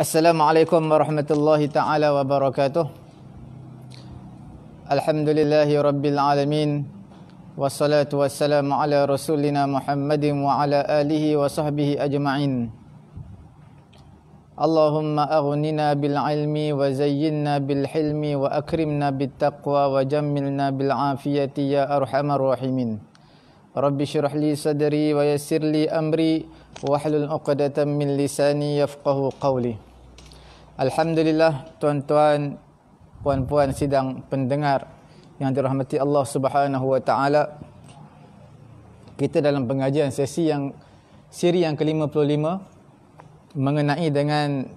Assalamualaikum warahmatullahi taala wabarakatuh. Alhamdulillahi rabbil alamin. Wassalatu wassalamu ala rasulina Muhammadin wa ala alihi wa sahbihi ajma'in. Allahumma aghnina bil ilmi wa zayyinna bil hilmi wa akrimna bit taqwa wa jammilna bil afiyati ya arhamar rahimin. Rabbi syrah li sadri wa yassir li amri wahlul 'uqdatam min lisani yafqahu qawli. Alhamdulillah tuan-tuan, puan-puan sidang pendengar yang dirahmati Allah Subhanahu wa taala. Kita dalam pengajian sesi yang siri yang ke-55 mengenai dengan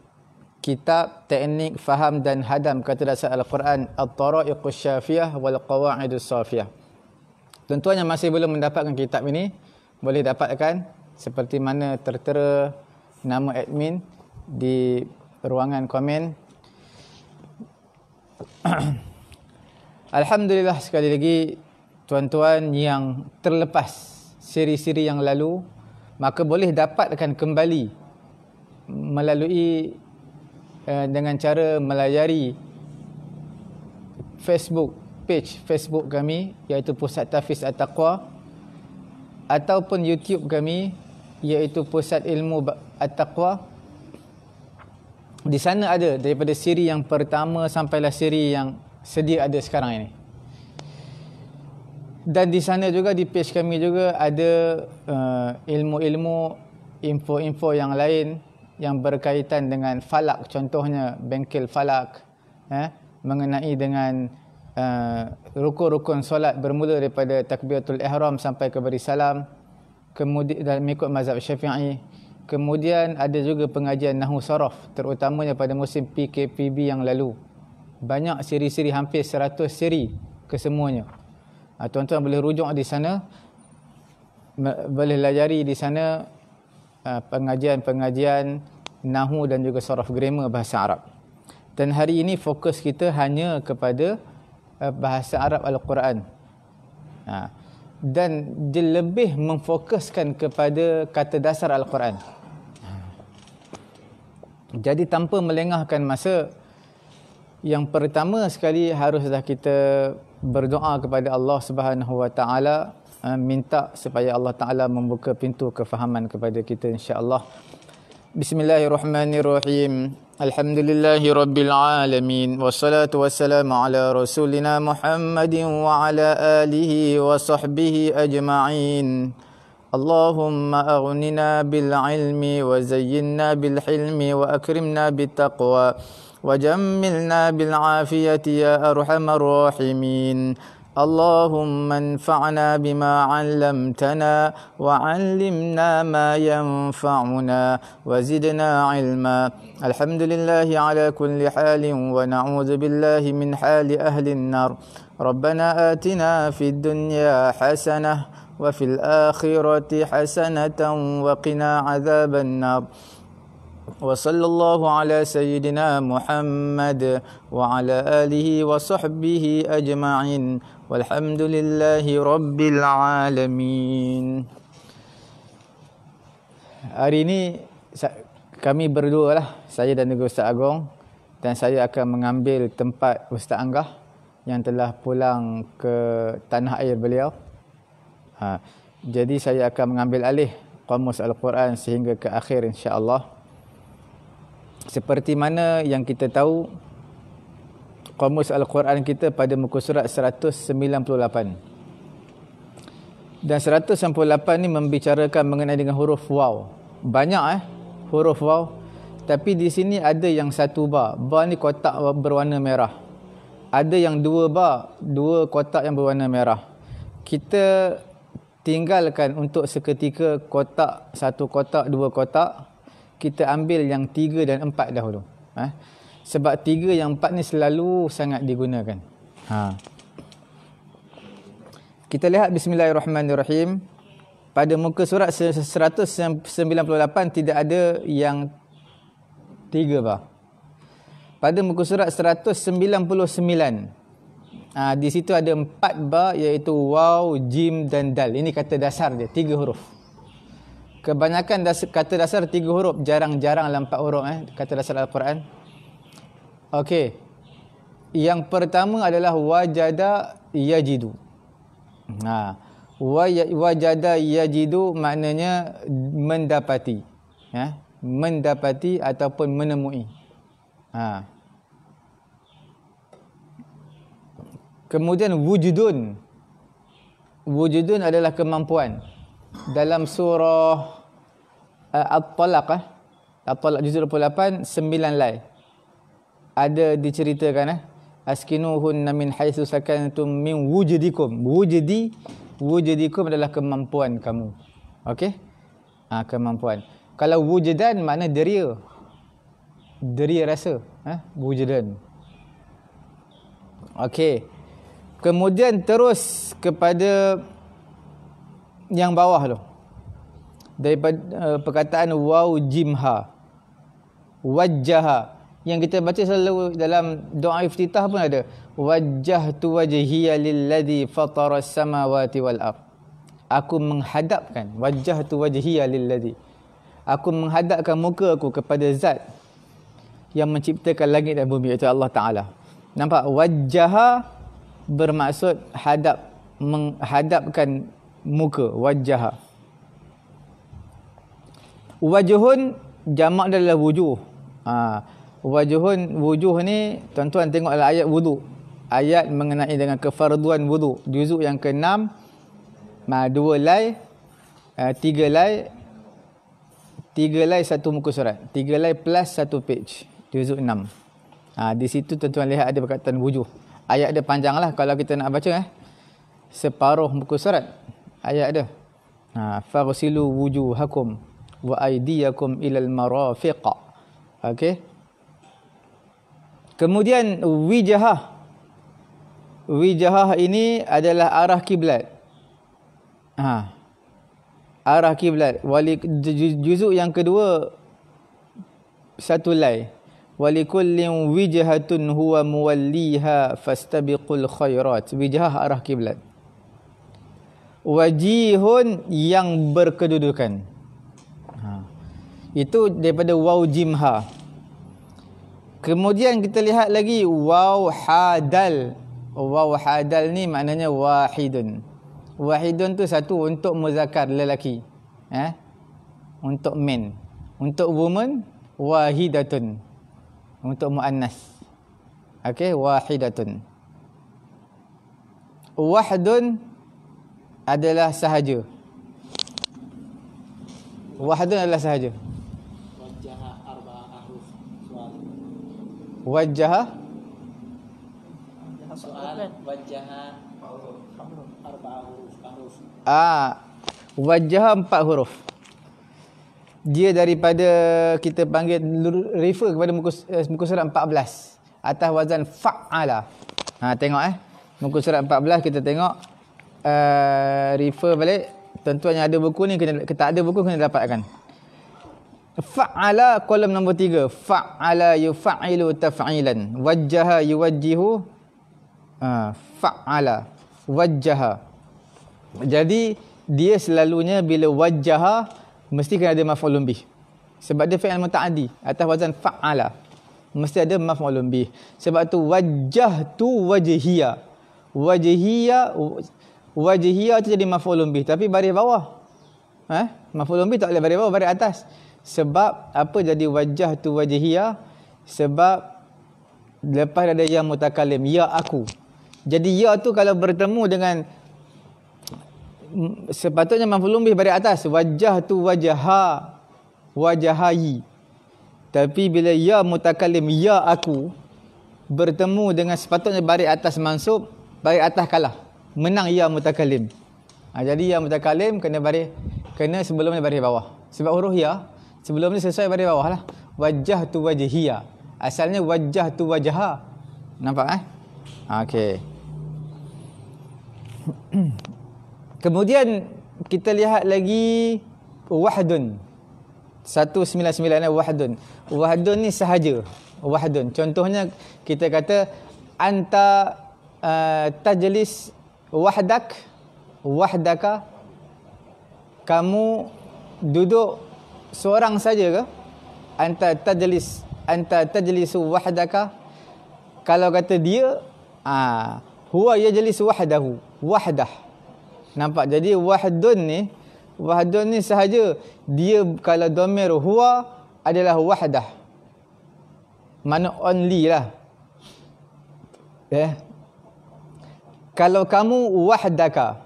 kitab teknik faham dan hadam kata dasar al-Quran At-Tara'iqus Syafiyah wal Qawa'idus Safiyah. Tuan-tuan yang masih belum mendapatkan kitab ini boleh dapatkan seperti mana tertera nama admin di ruangan komen. Alhamdulillah sekali lagi tuan-tuan yang terlepas siri-siri yang lalu maka boleh dapatkan kembali melalui eh, dengan cara melayari Facebook page Facebook kami iaitu Pusat Tafiz At-Taqwa ataupun YouTube kami iaitu Pusat Ilmu At-Taqwa di sana ada daripada siri yang pertama sampailah siri yang sedia ada sekarang ini dan di sana juga di page kami juga ada uh, ilmu-ilmu info-info yang lain yang berkaitan dengan falak contohnya bengkel falak eh, mengenai dengan uh, rukun-rukun solat bermula daripada takbiratul ihram sampai ke beri salam kemudian dan mengikut mazhab syafi'i Kemudian ada juga pengajian Nahu Sarof terutamanya pada musim PKPB yang lalu. Banyak siri-siri hampir 100 siri kesemuanya. Ah, tuan-tuan boleh rujuk di sana. Boleh layari di sana ah, pengajian-pengajian Nahu dan juga Sarof Grammar Bahasa Arab. Dan hari ini fokus kita hanya kepada ah, Bahasa Arab Al-Quran. Dan dia lebih memfokuskan kepada kata dasar Al-Quran. Al-Quran. Jadi tanpa melengahkan masa yang pertama sekali haruslah kita berdoa kepada Allah Subhanahu Wa Taala eh, minta supaya Allah Taala membuka pintu kefahaman kepada kita insya-Allah. Bismillahirrahmanirrahim. Alhamdulillahi rabbil alamin wassalatu wassalamu ala rasulina Muhammadin wa ala alihi wa sahbihi ajma'in. اللهم أغننا بالعلم وزينا بالحلم وأكرمنا بالتقوى وجملنا بالعافية يا أرحم الراحمين اللهم انفعنا بما علمتنا وعلمنا ما ينفعنا وزدنا علما الحمد لله على كل حال ونعوذ بالله من حال أهل النار ربنا آتنا في الدنيا حسنة وفي الآخرة حسنة وقنا عذاب النار وصلى الله على سيدنا محمد وعلى آله وصحبه أجمعين والحمد لله رب العالمين Hari ini kami berdua lah, saya dan juga Ustaz Agong dan saya akan mengambil tempat Ustaz Anggah yang telah pulang ke tanah air beliau. Ha, jadi saya akan mengambil alih Qamus Al-Quran sehingga ke akhir insya-Allah. Seperti mana yang kita tahu Qamus Al-Quran kita pada muka surat 198. Dan 198 ni membicarakan mengenai dengan huruf waw. Banyak eh huruf waw. Tapi di sini ada yang satu ba. Ba ni kotak berwarna merah. Ada yang dua ba, dua kotak yang berwarna merah. Kita tinggalkan untuk seketika kotak satu kotak dua kotak kita ambil yang tiga dan empat dahulu eh? sebab tiga yang empat ni selalu sangat digunakan ha. kita lihat bismillahirrahmanirrahim pada muka surat 198 tidak ada yang tiga bah pada muka surat 199 Ha, di situ ada empat ba iaitu waw, jim dan dal. Ini kata dasar dia, tiga huruf. Kebanyakan das kata dasar tiga huruf, jarang-jarang dalam empat huruf eh, kata dasar Al-Quran. Okey. Yang pertama adalah wajada yajidu. Ha. Wajada yajidu maknanya mendapati. Ya. Mendapati ataupun menemui. Haa. Kemudian wujudun. Wujudun adalah kemampuan. Dalam surah uh, At-Talaq. Eh? At-Talaq juzul 28, 9 lay. Ada diceritakan. Eh? Askinuhunna min haithu sakantum min wujudikum. Wujudi, wujudikum adalah kemampuan kamu. Okey? Ha, kemampuan. Kalau wujudan, makna deria. Deria rasa. Eh? Wujudan. Okey. Kemudian terus kepada yang bawah tu. Daripada uh, perkataan waw jimha. Wajjaha. Yang kita baca selalu dalam doa iftitah pun ada. Wajjah tu wajhiya lilladhi fataras samawati walab. Aku menghadapkan. Wajjah tu wajhiya lilladhi. Aku menghadapkan muka aku kepada zat yang menciptakan langit dan bumi. Itu Allah Ta'ala. Nampak? Wajjaha bermaksud hadap menghadapkan muka wajah wajuhun jamak adalah wujuh ha, wajuhun wujuh ni tuan-tuan tengoklah ayat wudu ayat mengenai dengan kefarduan wudu juzuk yang ke-6 ha, dua lay ha, tiga lai tiga lai satu muka surat tiga lai plus satu page juzuk 6 ha, di situ tuan-tuan lihat ada perkataan wujuh ayat dia panjang lah kalau kita nak baca eh. Separuh muka surat ayat dia. Ha, Fagsilu wujuhakum wa aidiyakum ilal marafiqa. Okey. Kemudian wijahah. Wijahah ini adalah arah kiblat. Ha. Arah kiblat. Wali juzuk yang kedua satu line walikullin wijhatun huwa muwalliha fastabiqul khairat wijhah arah kiblat wajihun yang berkedudukan ha. itu daripada waw jimha kemudian kita lihat lagi waw hadal waw hadal ni maknanya wahidun wahidun tu satu untuk muzakkar lelaki eh untuk men untuk woman wahidatun untuk muannas. Okey, wahidatun. Wahdun adalah sahaja. Wahdun adalah sahaja. Wajjaha arba'a huruf suara. Wajjaha wajah arba'a huruf. Ah, wajah empat huruf. Ah, dia daripada kita panggil refer kepada muka, eh, muka surat 14 atas wazan fa'ala. Ha tengok eh. Muka surat 14 kita tengok uh, refer balik tentuannya ada buku ni kena kita ada buku kena dapatkan. Fa'ala kolom nombor 3. Fa'ala yufa'ilu taf'ilan. Wajjaha yuwajjihu. Ha uh, fa'ala wajjaha. Jadi dia selalunya bila wajjaha mesti kena ada maf'ulun bih sebab dia fi'il muta'addi atas wazan fa'ala mesti ada maf'ulun bih sebab tu wajah tu wajhiya wajhiya wajhiya tu jadi maf'ulun bih tapi baris bawah eh ha? maf'ulun bih tak boleh baris bawah baris atas sebab apa jadi wajah tu wajhiya sebab lepas ada yang mutakallim ya aku jadi ya tu kalau bertemu dengan sepatutnya mafulun bih bari atas wajah tu wajaha wajahai tapi bila ya mutakalim ya aku bertemu dengan sepatutnya bari atas mansub bari atas kalah menang ya mutakalim ha, jadi ya mutakalim kena bari, kena sebelumnya bari bawah sebab huruf ya sebelumnya sesuai bari bawah lah wajah tu wajahia ya. asalnya wajah tu wajaha ha. nampak eh ha, okey Kemudian kita lihat lagi wahdun. 199 eh, wahdun. Wahdun ni sahaja. Wahdun. Contohnya kita kata anta uh, tajlis wahdak wahdaka kamu duduk seorang saja ke anta tajlis anta tajlisu wahdaka kalau kata dia ah uh, huwa yajlisu wahdahu wahdah Nampak? Jadi wahdun ni Wahdun ni sahaja Dia kalau domir huwa Adalah wahdah Mana only lah yeah. Kalau kamu wahdaka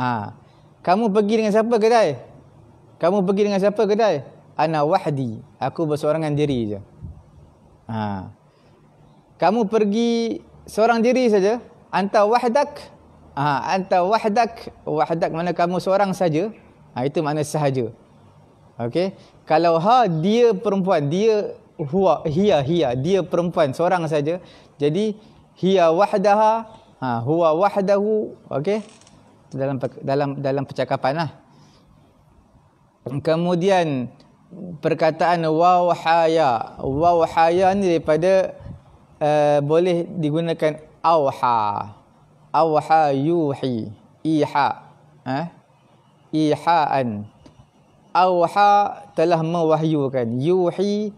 ha. Kamu pergi dengan siapa kedai? Kamu pergi dengan siapa kedai? Ana wahdi Aku bersorangan diri je ha. Kamu pergi Seorang diri saja Anta Anta wahdak Ah, ha, anta wahdak, wahdak mana kamu seorang saja. Ha, itu makna sahaja. Okey. Kalau ha dia perempuan, dia huwa hiya hiya, dia perempuan seorang saja. Jadi hiya wahdaha, ha huwa wahdahu. Okey. Dalam dalam dalam percakapanlah. Kemudian perkataan waw haya. Waw haya ni daripada uh, boleh digunakan awha awha yuhi iha eh ihaan awha telah mewahyukan yuhi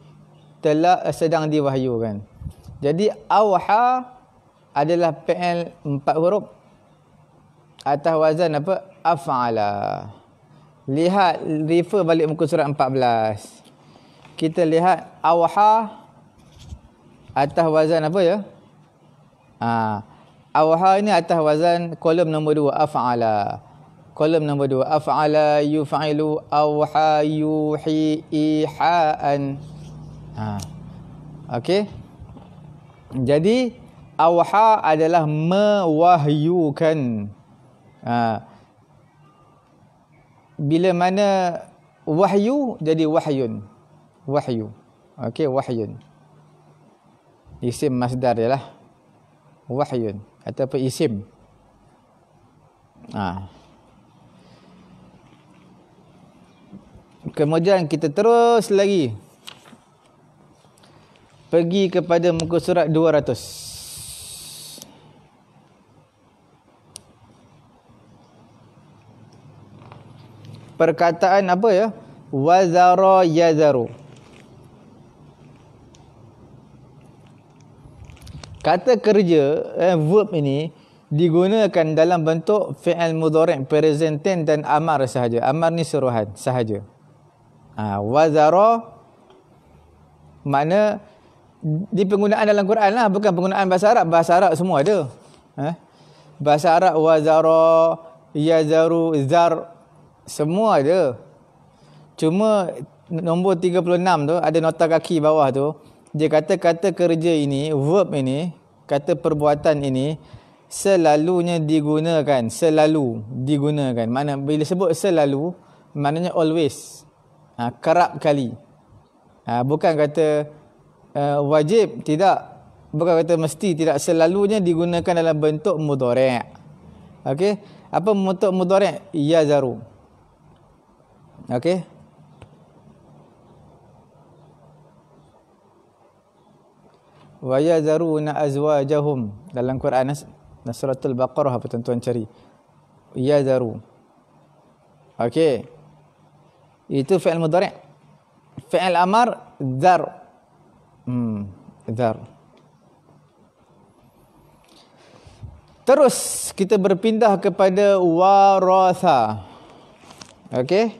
telah eh, sedang diwahyukan jadi awha adalah pl empat huruf atas wazan apa afala lihat refer balik muka surat 14 kita lihat awha atas wazan apa ya ah ha. Awha ini atas wazan kolom nombor dua af'ala. Kolom nombor dua af'ala yuf'ilu awha yuhi ihaan. Ha. Okey. Jadi awha adalah mewahyukan. Ha. Bila mana wahyu jadi wahyun. Wahyu. Okey, wahyun. Isim masdar dia Wahyun ataupun isim. Ha. Kemudian kita terus lagi pergi kepada muka surat 200. perkataan apa ya wazara yazaru kata kerja eh, verb ini digunakan dalam bentuk fi'il mudhari' present tense dan amar sahaja amar ni suruhan sahaja ha, wazara makna di penggunaan dalam Quran lah bukan penggunaan bahasa Arab bahasa Arab semua ada eh? bahasa Arab wazara yazaru zar semua ada cuma nombor 36 tu ada nota kaki bawah tu dia kata kata kerja ini verb ini kata perbuatan ini selalunya digunakan selalu digunakan mana bila sebut selalu maknanya always ha, kerap kali ha, bukan kata uh, wajib tidak bukan kata mesti tidak selalunya digunakan dalam bentuk mudhari' okey apa bentuk mudhari' yazaru okey wa yadharuna azwajahum dalam Quran Al Baqarah apa tuan-tuan cari yadharu okey itu fi'il mudhari' fi'il amar dhar hmm dhar Terus kita berpindah kepada waratha. Okey.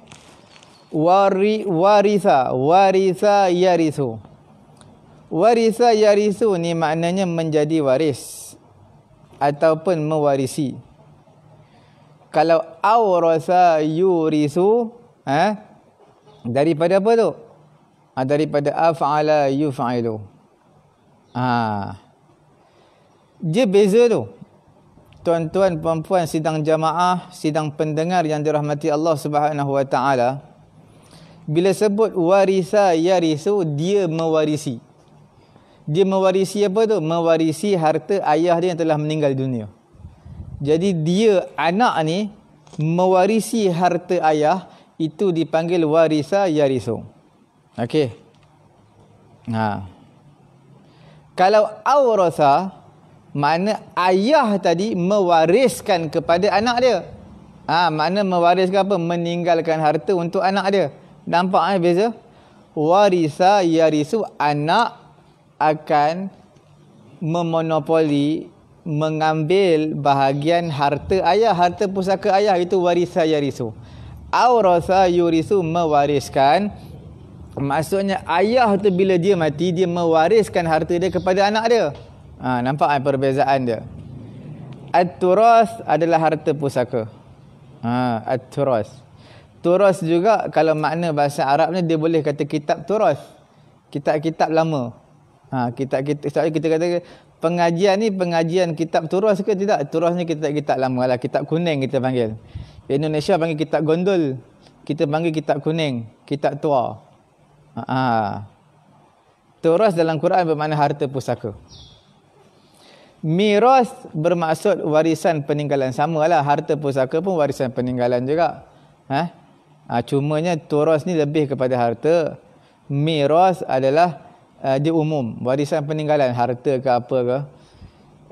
Wari waritha, waritha yarithu. Warisa yarisu ni maknanya menjadi waris ataupun mewarisi. Kalau awrasa yurisu, eh? daripada apa tu? Ha, daripada af'ala yuf'ilu. Ha. Dia beza tu. Tuan-tuan, puan-puan, sidang jamaah, sidang pendengar yang dirahmati Allah Subhanahu Wa Taala, bila sebut warisa yarisu, dia mewarisi dia mewarisi apa tu? Mewarisi harta ayah dia yang telah meninggal dunia. Jadi dia anak ni mewarisi harta ayah itu dipanggil warisa yarisu. Okey. Ha. Kalau awrasa mana ayah tadi mewariskan kepada anak dia. Ha, mana mewariskan apa? Meninggalkan harta untuk anak dia. Nampak eh beza? Warisa yarisu anak akan memonopoli mengambil bahagian harta ayah harta pusaka ayah itu waris warisa yarisu awrasa yurisu mewariskan maksudnya ayah tu bila dia mati dia mewariskan harta dia kepada anak dia ha, nampak kan perbezaan dia at adalah harta pusaka ha, at-turas juga kalau makna bahasa Arab ni dia boleh kata kitab turas kitab-kitab lama Ha, kita kita kita kata pengajian ni pengajian kitab turas ke tidak? Turas ni kita kitab lama lah, kitab kuning kita panggil. Indonesia panggil kitab gondol. Kita panggil kitab kuning, kitab tua. Ha, ha. Turas dalam Quran bermakna harta pusaka. Miras bermaksud warisan peninggalan sama lah harta pusaka pun warisan peninggalan juga. Ha? ha cumanya turas ni lebih kepada harta. Miras adalah uh, dia umum warisan peninggalan harta ke apa ke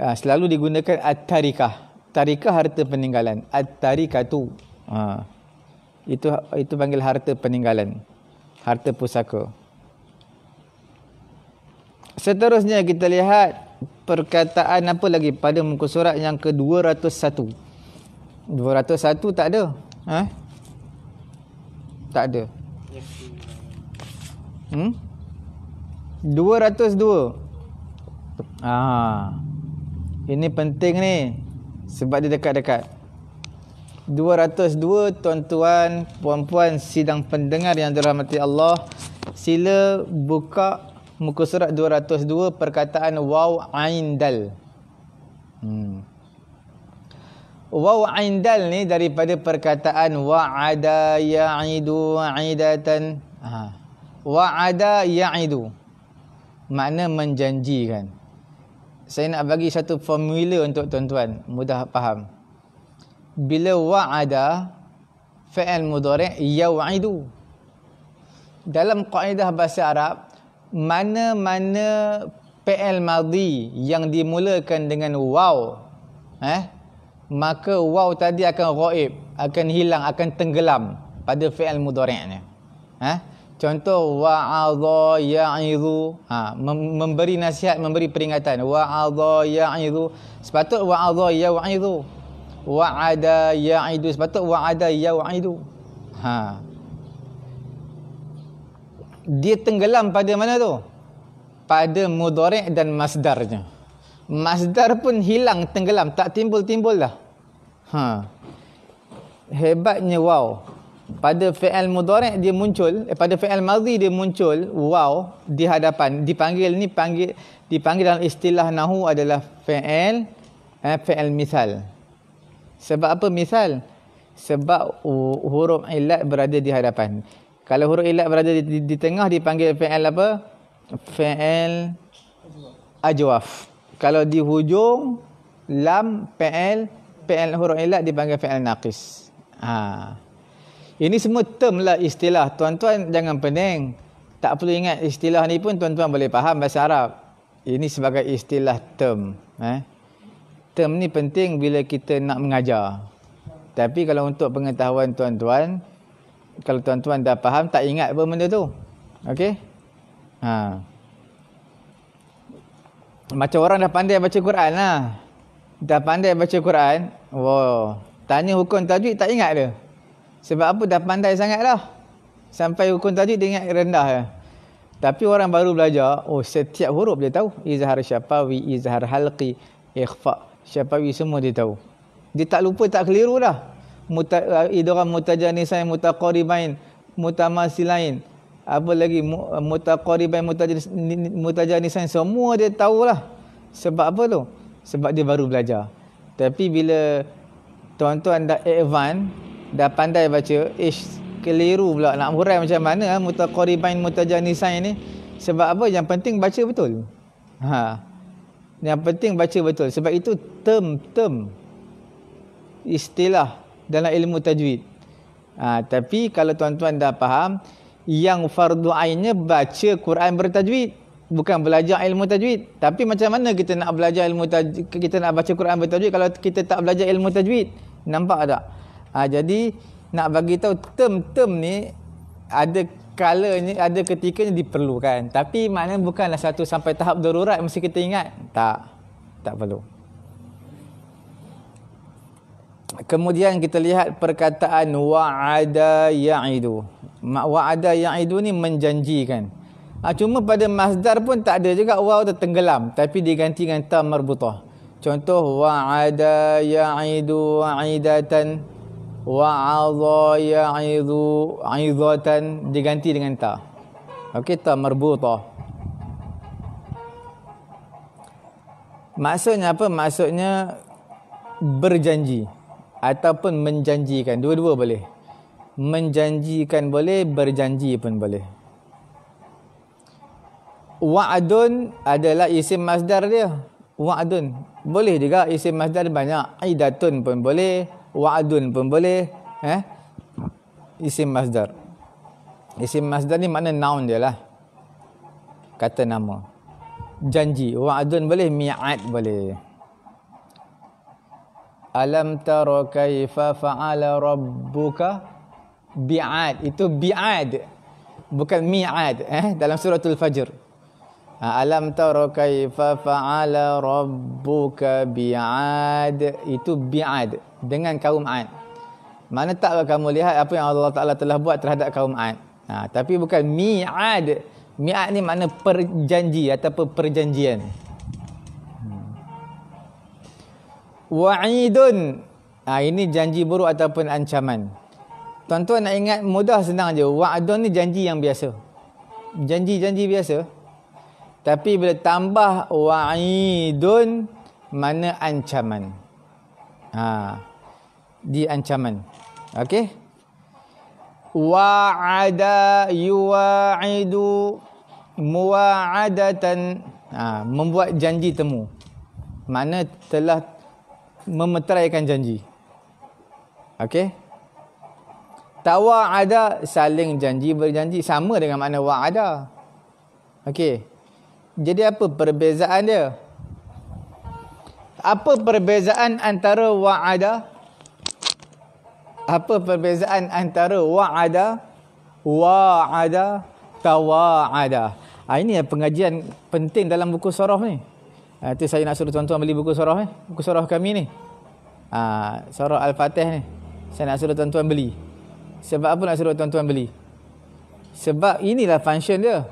uh, selalu digunakan at-tarikah tarikah harta peninggalan at-tarikah tu uh, ah, itu itu panggil harta peninggalan harta pusaka seterusnya kita lihat perkataan apa lagi pada muka surat yang ke-201 201 tak ada eh tak ada hmm 202. Ah. Ini penting ni sebab dia dekat-dekat. 202 tuan-tuan, puan-puan sidang pendengar yang dirahmati Allah, sila buka muka surat 202 perkataan waw ain dal. Hmm. Waw ain ni daripada perkataan wa'ada ya'idu wa'idatan. Ha. Wa'ada ya'idu makna menjanjikan. Saya nak bagi satu formula untuk tuan-tuan, mudah faham. Bila wa'ada fi'il mudhari' yaw'idu. Dalam kaedah bahasa Arab, mana-mana pl madhi yang dimulakan dengan waw, eh? Maka waw tadi akan roib, akan hilang, akan tenggelam pada fi'il mudhari'nya. Eh? Contoh wa'adha ya'idhu ha, Memberi nasihat, memberi peringatan wa Wa'adha ya'idhu Sepatut wa'adha ya'idhu Wa'ada ya'idhu Sepatut ada ya'idhu ha. Dia tenggelam pada mana tu? Pada mudorek dan masdarnya Masdar pun hilang, tenggelam Tak timbul-timbul dah ha. Hebatnya wow pada fi'il mudhari dia muncul eh, pada fi'il madhi dia muncul waw di hadapan dipanggil ni panggil dipanggil dalam istilah nahu adalah fi'il eh, fi'il misal sebab apa misal sebab uh, huruf ilat berada di hadapan kalau huruf ilat berada di, di, di tengah dipanggil fi'il apa fi'il ajwaf kalau di hujung lam fi'il fi'il huruf ilat dipanggil fi'il naqis ha ini semua term lah istilah. Tuan-tuan jangan pening. Tak perlu ingat istilah ni pun tuan-tuan boleh faham bahasa Arab. Ini sebagai istilah term. Eh? Term ni penting bila kita nak mengajar. Tapi kalau untuk pengetahuan tuan-tuan, kalau tuan-tuan dah faham, tak ingat pun benda tu. Okey? Ha. Macam orang dah pandai baca Quran lah. Dah pandai baca Quran. Wow. Tanya hukum tajwid tak ingat dia. Sebab apa dah pandai sangat dah. Sampai hukum tajwid dia ingat rendah ya. Tapi orang baru belajar, oh setiap huruf dia tahu. Izhar syafawi, izhar halqi, ikhfa, syafawi semua dia tahu. Dia tak lupa, tak keliru dah. Muta, eh, idram mutajanisain, mutaqaribain, mutamasilain. Apa lagi, mutaqaribain, mutajanisain, semua dia tahu lah. Sebab apa tu? Sebab dia baru belajar. Tapi bila tuan-tuan dah advance, dah pandai baca ish keliru pula nak hurai macam mana ah, mutaqaribain mutajanisain ni sebab apa yang penting baca betul ha yang penting baca betul sebab itu term term istilah dalam ilmu tajwid ha, tapi kalau tuan-tuan dah faham yang fardu ainnya baca Quran bertajwid bukan belajar ilmu tajwid tapi macam mana kita nak belajar ilmu tajwid kita nak baca Quran bertajwid kalau kita tak belajar ilmu tajwid nampak tak Ha, jadi nak bagi tahu term-term ni ada kalanya ada ketikanya diperlukan. Tapi maknanya bukanlah satu sampai tahap darurat mesti kita ingat. Tak. Tak perlu. Kemudian kita lihat perkataan wa'ada ya'idu. Wa'ada ya'idu ni menjanjikan. Ha, cuma pada masdar pun tak ada juga waw tertenggelam tapi diganti dengan ta marbutah. Contoh wa'ada ya'idu wa'idatan ya wa adha ya'idhu diganti dengan ta okey ta marbutah maksudnya apa maksudnya berjanji ataupun menjanjikan dua-dua boleh menjanjikan boleh berjanji pun boleh wa'adun adalah isim masdar dia wa'adun boleh juga isim masdar banyak aidatun pun boleh wa'adun pun boleh eh isim masdar isim masdar ni makna noun dia lah kata nama janji wa'adun boleh mi'ad boleh alam tara kaifa fa'ala rabbuka bi'ad itu bi'ad bukan mi'ad eh dalam suratul fajr ha, alam tara kaifa fa'ala rabbuka bi'ad itu bi'ad dengan kaum Ad. Mana tak kamu lihat apa yang Allah Ta'ala telah buat terhadap kaum Ad. Ha, tapi bukan mi'ad. Mi'ad ni makna perjanji atau perjanjian. Hmm. Wa'idun. Ha, ini janji buruk ataupun ancaman. Tuan-tuan nak ingat mudah senang je. Wa'adun ni janji yang biasa. Janji-janji biasa. Tapi bila tambah wa'idun, mana Ancaman ha di ancaman okey wa'ada yu'idu muwa'adatan ha membuat janji temu mana telah memeteraikan janji okey tawa'ada saling janji berjanji sama dengan makna wa'ada okey jadi apa perbezaan dia apa perbezaan antara wa'ada? Apa perbezaan antara wa'ada? Wa'ada, tawa'ada. Ha, ini ya pengajian penting dalam buku sorof ni. Ha, ah, itu saya nak suruh tuan-tuan beli buku sorof ni. Eh? Buku sorof kami ni. Ha, ah, sorof Al-Fatih ni. Saya nak suruh tuan-tuan beli. Sebab apa nak suruh tuan-tuan beli? Sebab inilah function dia.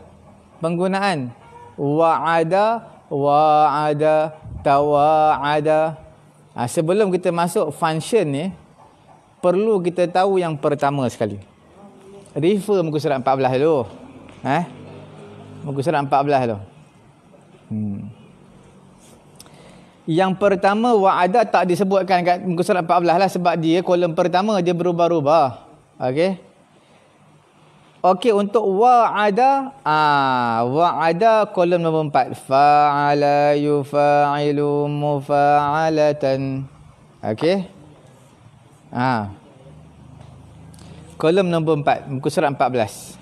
Penggunaan. Wa'ada, wa'ada, tawa'ada. Ha, sebelum kita masuk function ni, perlu kita tahu yang pertama sekali. Refer muka surat 14 dulu. Eh? Muka surat 14 dulu. Hmm. Yang pertama wa'ada tak disebutkan kat muka surat 14 lah sebab dia kolom pertama dia berubah-ubah. Okey. Okey untuk wa'ada ah wa'ada kolom nombor 4 fa'ala yufa'ilu mufa'alatan okey ah kolom nombor 4 muka surat 14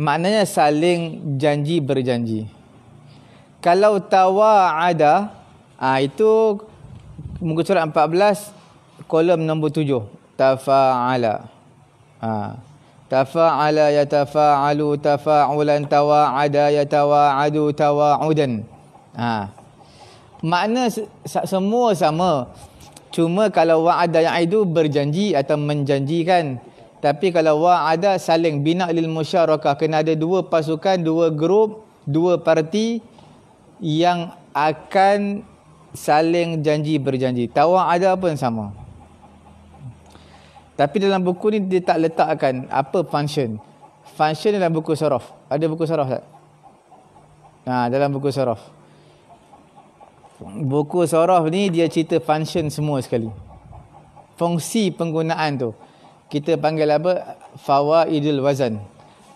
maknanya saling janji berjanji kalau tawa'ada ah itu muka surat 14 kolom nombor 7 tafa'ala ah تفاعل يتفاعل تفاعلا تواعد يتواعد تواعدا ha. makna semua sama cuma kalau wa'ada ya'idu berjanji atau menjanjikan tapi kalau wa'ada saling bina lil musyarakah kena ada dua pasukan dua grup dua parti yang akan saling janji berjanji tawa ada pun sama tapi dalam buku ni dia tak letakkan apa function. Function dalam buku sorof. Ada buku sorof tak? Ha, dalam buku sorof. Buku sorof ni dia cerita function semua sekali. Fungsi penggunaan tu. Kita panggil apa? Fawaidul wazan.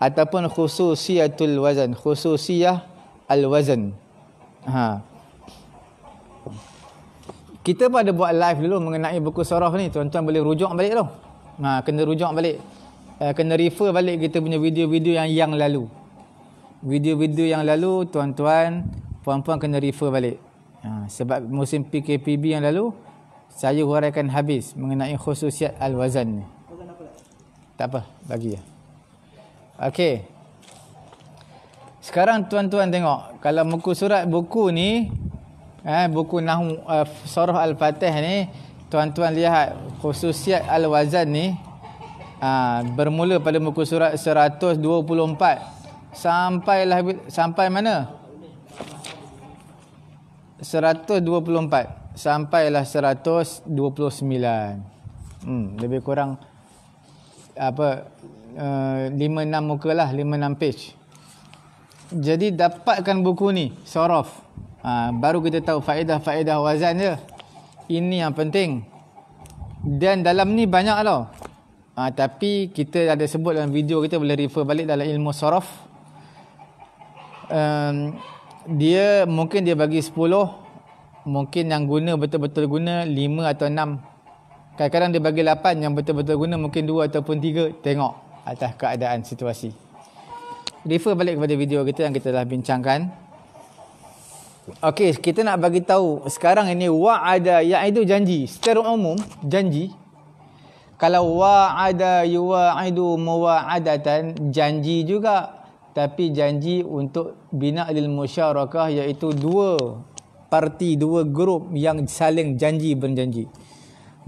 Ataupun khususiyatul wazan. Khususiyah al-wazan. Ha. Kita pun ada buat live dulu mengenai buku sorof ni. Tuan-tuan boleh rujuk balik dulu ha, kena rujuk balik uh, kena refer balik kita punya video-video yang yang lalu video-video yang lalu tuan-tuan puan-puan kena refer balik ha, sebab musim PKPB yang lalu saya huraikan habis mengenai khususiat al-wazan ni tak apa bagi ya. Okey. Sekarang tuan-tuan tengok kalau muku surat buku ni eh buku nahwu uh, eh, surah al-fatih ni tuan-tuan lihat khususiat al-wazan ni aa, ah, bermula pada muka surat 124 lah sampai mana 124 sampailah 129 hmm lebih kurang apa uh, 5 6 mukalah 5 6 page jadi dapatkan buku ni sorof ha, baru kita tahu faedah-faedah wazan je ini yang penting. Dan dalam ni banyak tau. Ha, tapi kita ada sebut dalam video kita boleh refer balik dalam ilmu sorof. Um, dia mungkin dia bagi 10. Mungkin yang guna betul-betul guna 5 atau 6. Kadang-kadang dia bagi 8 yang betul-betul guna mungkin 2 ataupun 3. Tengok atas keadaan situasi. Refer balik kepada video kita yang kita dah bincangkan aku. Okey, kita nak bagi tahu sekarang ini wa'ada itu janji. Secara umum, janji. Kalau wa'ada yu'idu muwa'adatan, janji juga. Tapi janji untuk bina lil musyarakah iaitu dua parti, dua grup yang saling janji berjanji.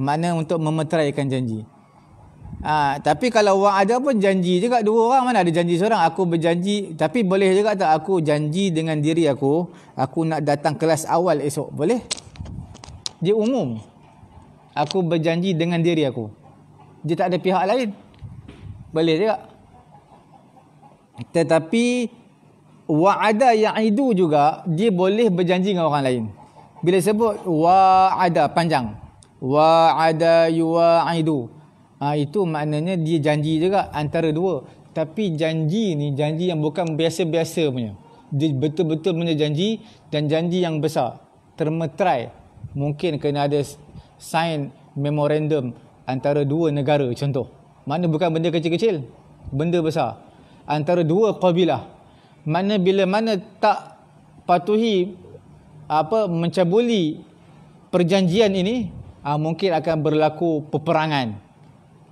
Mana untuk memeteraikan janji. Ha, tapi kalau orang ada pun janji juga dua orang mana ada janji seorang aku berjanji tapi boleh juga tak aku janji dengan diri aku aku nak datang kelas awal esok boleh dia umum aku berjanji dengan diri aku dia tak ada pihak lain boleh juga tetapi wa'ada ya'idu juga dia boleh berjanji dengan orang lain bila sebut wa'ada panjang wa'ada yu'a'idu wa Ah ha, itu maknanya dia janji juga antara dua. Tapi janji ni janji yang bukan biasa-biasa punya. Dia betul-betul punya janji dan janji yang besar. Termeterai. Mungkin kena ada sign memorandum antara dua negara contoh. Mana bukan benda kecil-kecil. Benda besar. Antara dua kabilah. Mana bila mana tak patuhi apa mencabuli perjanjian ini. Ha, mungkin akan berlaku Peperangan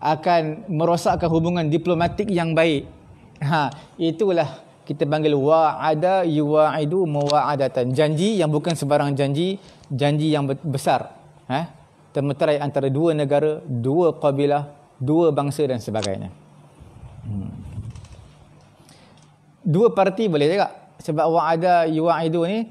akan merosakkan hubungan diplomatik yang baik. Ha, itulah kita panggil wa'ada yu'idu muwa'adatan. Janji yang bukan sebarang janji, janji yang besar. Ha? Termeterai antara dua negara, dua kabilah, dua bangsa dan sebagainya. Hmm. Dua parti boleh tak Sebab wa'ada yu'idu ni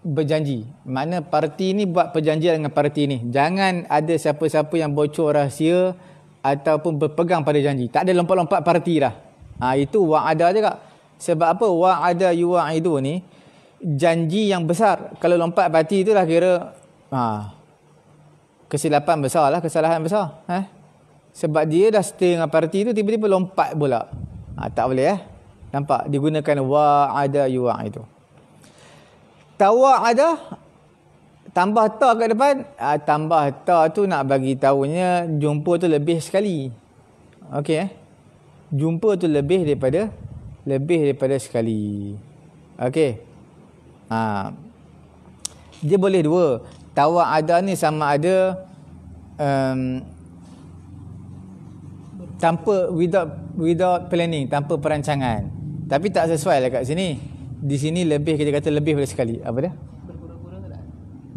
berjanji. Mana parti ni buat perjanjian dengan parti ni. Jangan ada siapa-siapa yang bocor rahsia ataupun berpegang pada janji. Tak ada lompat-lompat parti dah. Ha, itu wa'ada je kak. Sebab apa wa'ada yu wa'idu ni, janji yang besar. Kalau lompat parti tu lah kira ha, kesilapan besar lah, kesalahan besar. Eh? Sebab dia dah stay dengan parti tu, tiba-tiba lompat pula. Ha, tak boleh eh. Nampak? Digunakan wa'ada yu wa'idu. Tawa'ada tambah ta kat depan uh, tambah ta tu nak bagi tahunya jumpa tu lebih sekali okey eh? jumpa tu lebih daripada lebih daripada sekali okey ha dia boleh dua tawa ada ni sama ada um, tanpa without without planning tanpa perancangan tapi tak sesuai lah kat sini di sini lebih kita kata lebih daripada sekali apa dia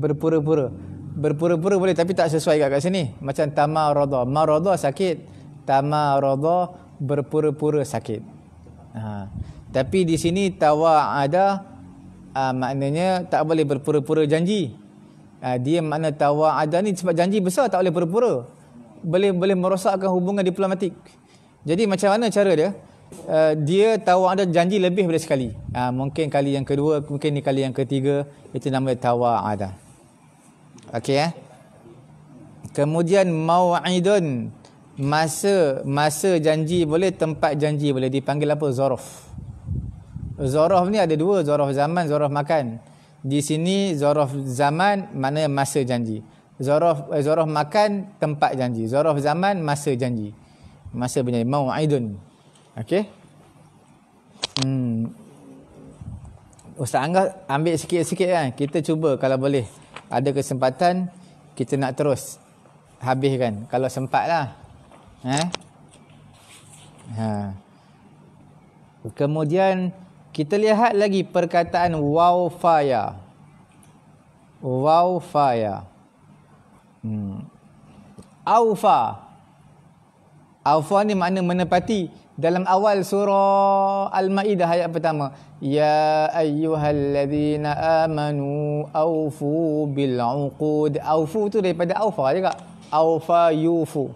berpura-pura berpura-pura boleh tapi tak sesuai kat sini macam tamaradha maradha sakit tamaradha berpura-pura sakit ha. tapi di sini tawa ada ha, maknanya tak boleh berpura-pura janji ha, dia makna tawa ada ni sebab janji besar tak boleh berpura-pura boleh boleh merosakkan hubungan diplomatik jadi macam mana cara dia Uh, dia tawa ada janji lebih daripada sekali uh, Mungkin kali yang kedua Mungkin ni kali yang ketiga Itu nama tawa adah Okey eh. Kemudian mau'idun masa masa janji boleh tempat janji boleh dipanggil apa Zorof. Zorof ni ada dua Zorof zaman zorof makan. Di sini zorof zaman mana masa janji. Zarf eh, zorof makan tempat janji. Zorof zaman masa janji. Masa berjanji mau'idun. Okey. Hmm. Ustaz Angga ambil sikit-sikit kan. Kita cuba kalau boleh ada kesempatan kita nak terus habiskan kalau sempatlah eh ha kemudian kita lihat lagi perkataan wow fire wow fire hmm aufa aufa ni makna menepati dalam awal surah Al-Maidah ayat pertama, ya ayyuhallazina amanu aufu bil uqud. Aufu tu daripada aufa juga. Aufa yufu.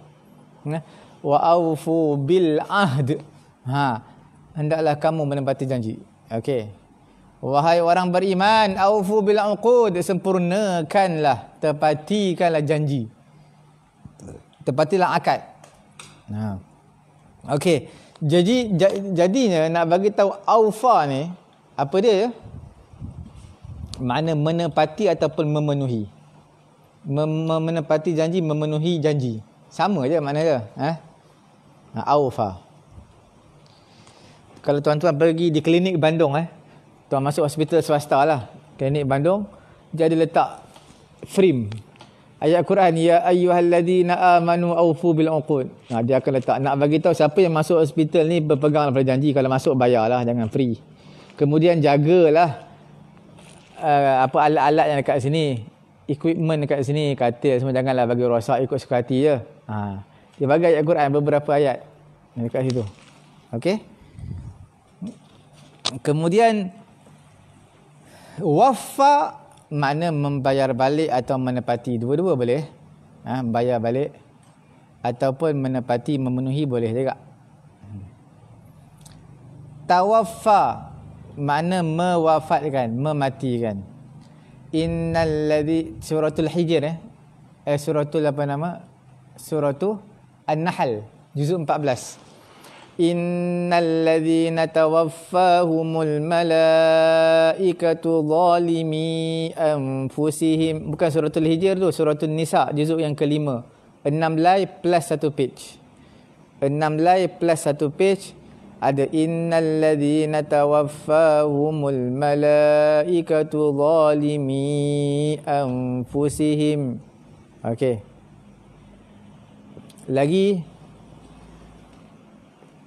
Nah, wa aufu bil Ha. Hendaklah kamu menepati janji. Okey. Wahai orang beriman, aufu bil uqud, sempurnakanlah, tepatikanlah janji. Tepatilah akad. Nah. Ha. Okey. Jadi jadinya nak bagi tahu aufa ni apa dia? Mana menepati ataupun memenuhi. Mem menepati janji, memenuhi janji. Sama aja makna dia, eh? Ha? Ha, aufa. Kalau tuan-tuan pergi di klinik Bandung eh, tuan masuk hospital swasta lah, klinik Bandung, dia ada letak frame ayat Quran ya ayyuhallazina amanu aufu bil uqud. Nah, ha, dia akan letak nak bagi tahu siapa yang masuk hospital ni berpeganglah pada janji kalau masuk bayarlah jangan free. Kemudian jagalah uh, apa alat-alat yang dekat sini, equipment dekat sini, katil semua janganlah bagi rosak ikut suka hati ya. Ha. Dia bagi ayat Quran beberapa ayat dekat situ. Okey. Kemudian waffa makna membayar balik atau menepati dua-dua boleh. Ha, bayar balik ataupun menepati memenuhi boleh juga. Tawaffa makna mewafatkan, mematikan. Innal ladhi suratul hijir eh. eh suratul apa nama? Suratul An-Nahl juzuk 14. إن الذين توفاهم الملائكة ظالمي أنفسهم bukan surah Al-Hijr tu surah Al-Nisa juzuk yang kelima enam lay plus satu page enam lay plus satu page ada innal ladhina tawaffahumul malaikatu zalimi anfusihim okey lagi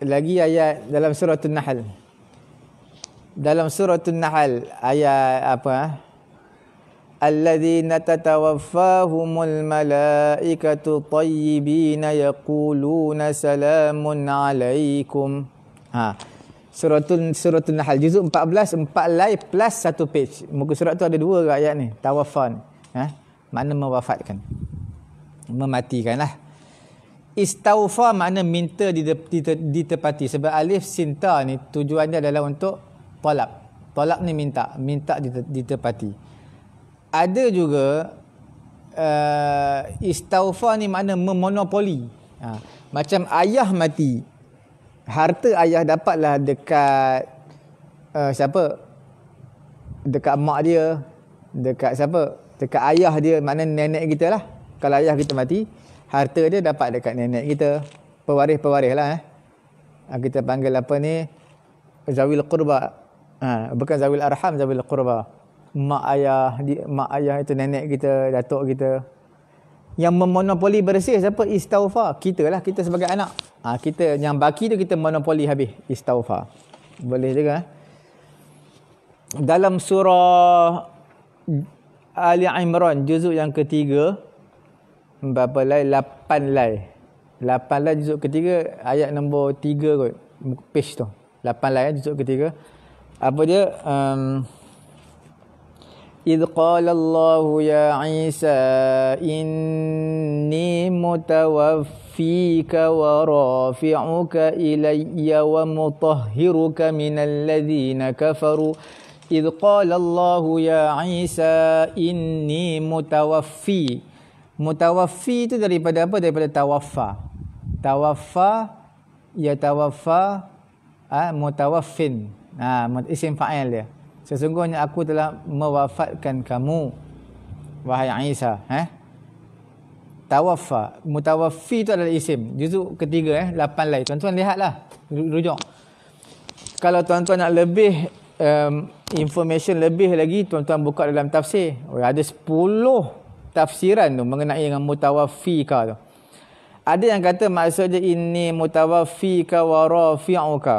lagi ayat dalam surah An-Nahl. Dalam surah An-Nahl ayat apa? Ah? Alladzina tatawaffahumul malaikatu tayyibin yaquluna salamun alaikum. Ha. Surah surah An-Nahl juzuk 14 4 lay plus satu page. Muka surah tu ada dua ke ayat ni? Tawafan. Ha? Makna mewafatkan. Mematikanlah. Istaufa makna minta di ditepati. Sebab alif sinta ni tujuannya adalah untuk tolak. Tolak ni minta. Minta di ditepati. Ada juga uh, eh, istaufa ni makna memonopoli. Ha. Macam ayah mati. Harta ayah dapatlah dekat uh, siapa? Dekat mak dia. Dekat siapa? Dekat ayah dia. Makna nenek kita lah. Kalau ayah kita mati harta dia dapat dekat nenek kita pewaris-pewaris lah eh. Ah, kita panggil apa ni zawil qurba ha, bukan zawil arham zawil qurba mak ayah di, mak ayah itu nenek kita datuk kita yang memonopoli bersih siapa istaufa kita lah kita sebagai anak ha, kita yang baki tu kita monopoli habis istaufa boleh juga eh. dalam surah Ali Imran juzuk yang ketiga berapa lai? 8 lai. 8 lai juzuk ketiga ayat nombor 3 kot. Page tu. 8 lai juzuk ketiga. Apa dia? Um, إذ قال الله يا عيسى إني متوفيك ورافعك إلي ومطهرك من الذين كفروا إذ قال الله يا عيسى إني متوفيك mutawaffi itu daripada apa daripada tawafa. Tawafa, ya tawafa. ah mutawaffin ah isim fa'il dia sesungguhnya aku telah mewafatkan kamu wahai Isa eh tawaffa mutawaffi itu adalah isim juzuk ketiga eh lapan lain tuan-tuan lihatlah rujuk kalau tuan-tuan nak lebih um, information lebih lagi tuan-tuan buka dalam tafsir Oh, ada sepuluh tafsiran tu mengenai dengan mutawaffika tu. Ada yang kata maksudnya ini mutawaffika wa rafi'uka.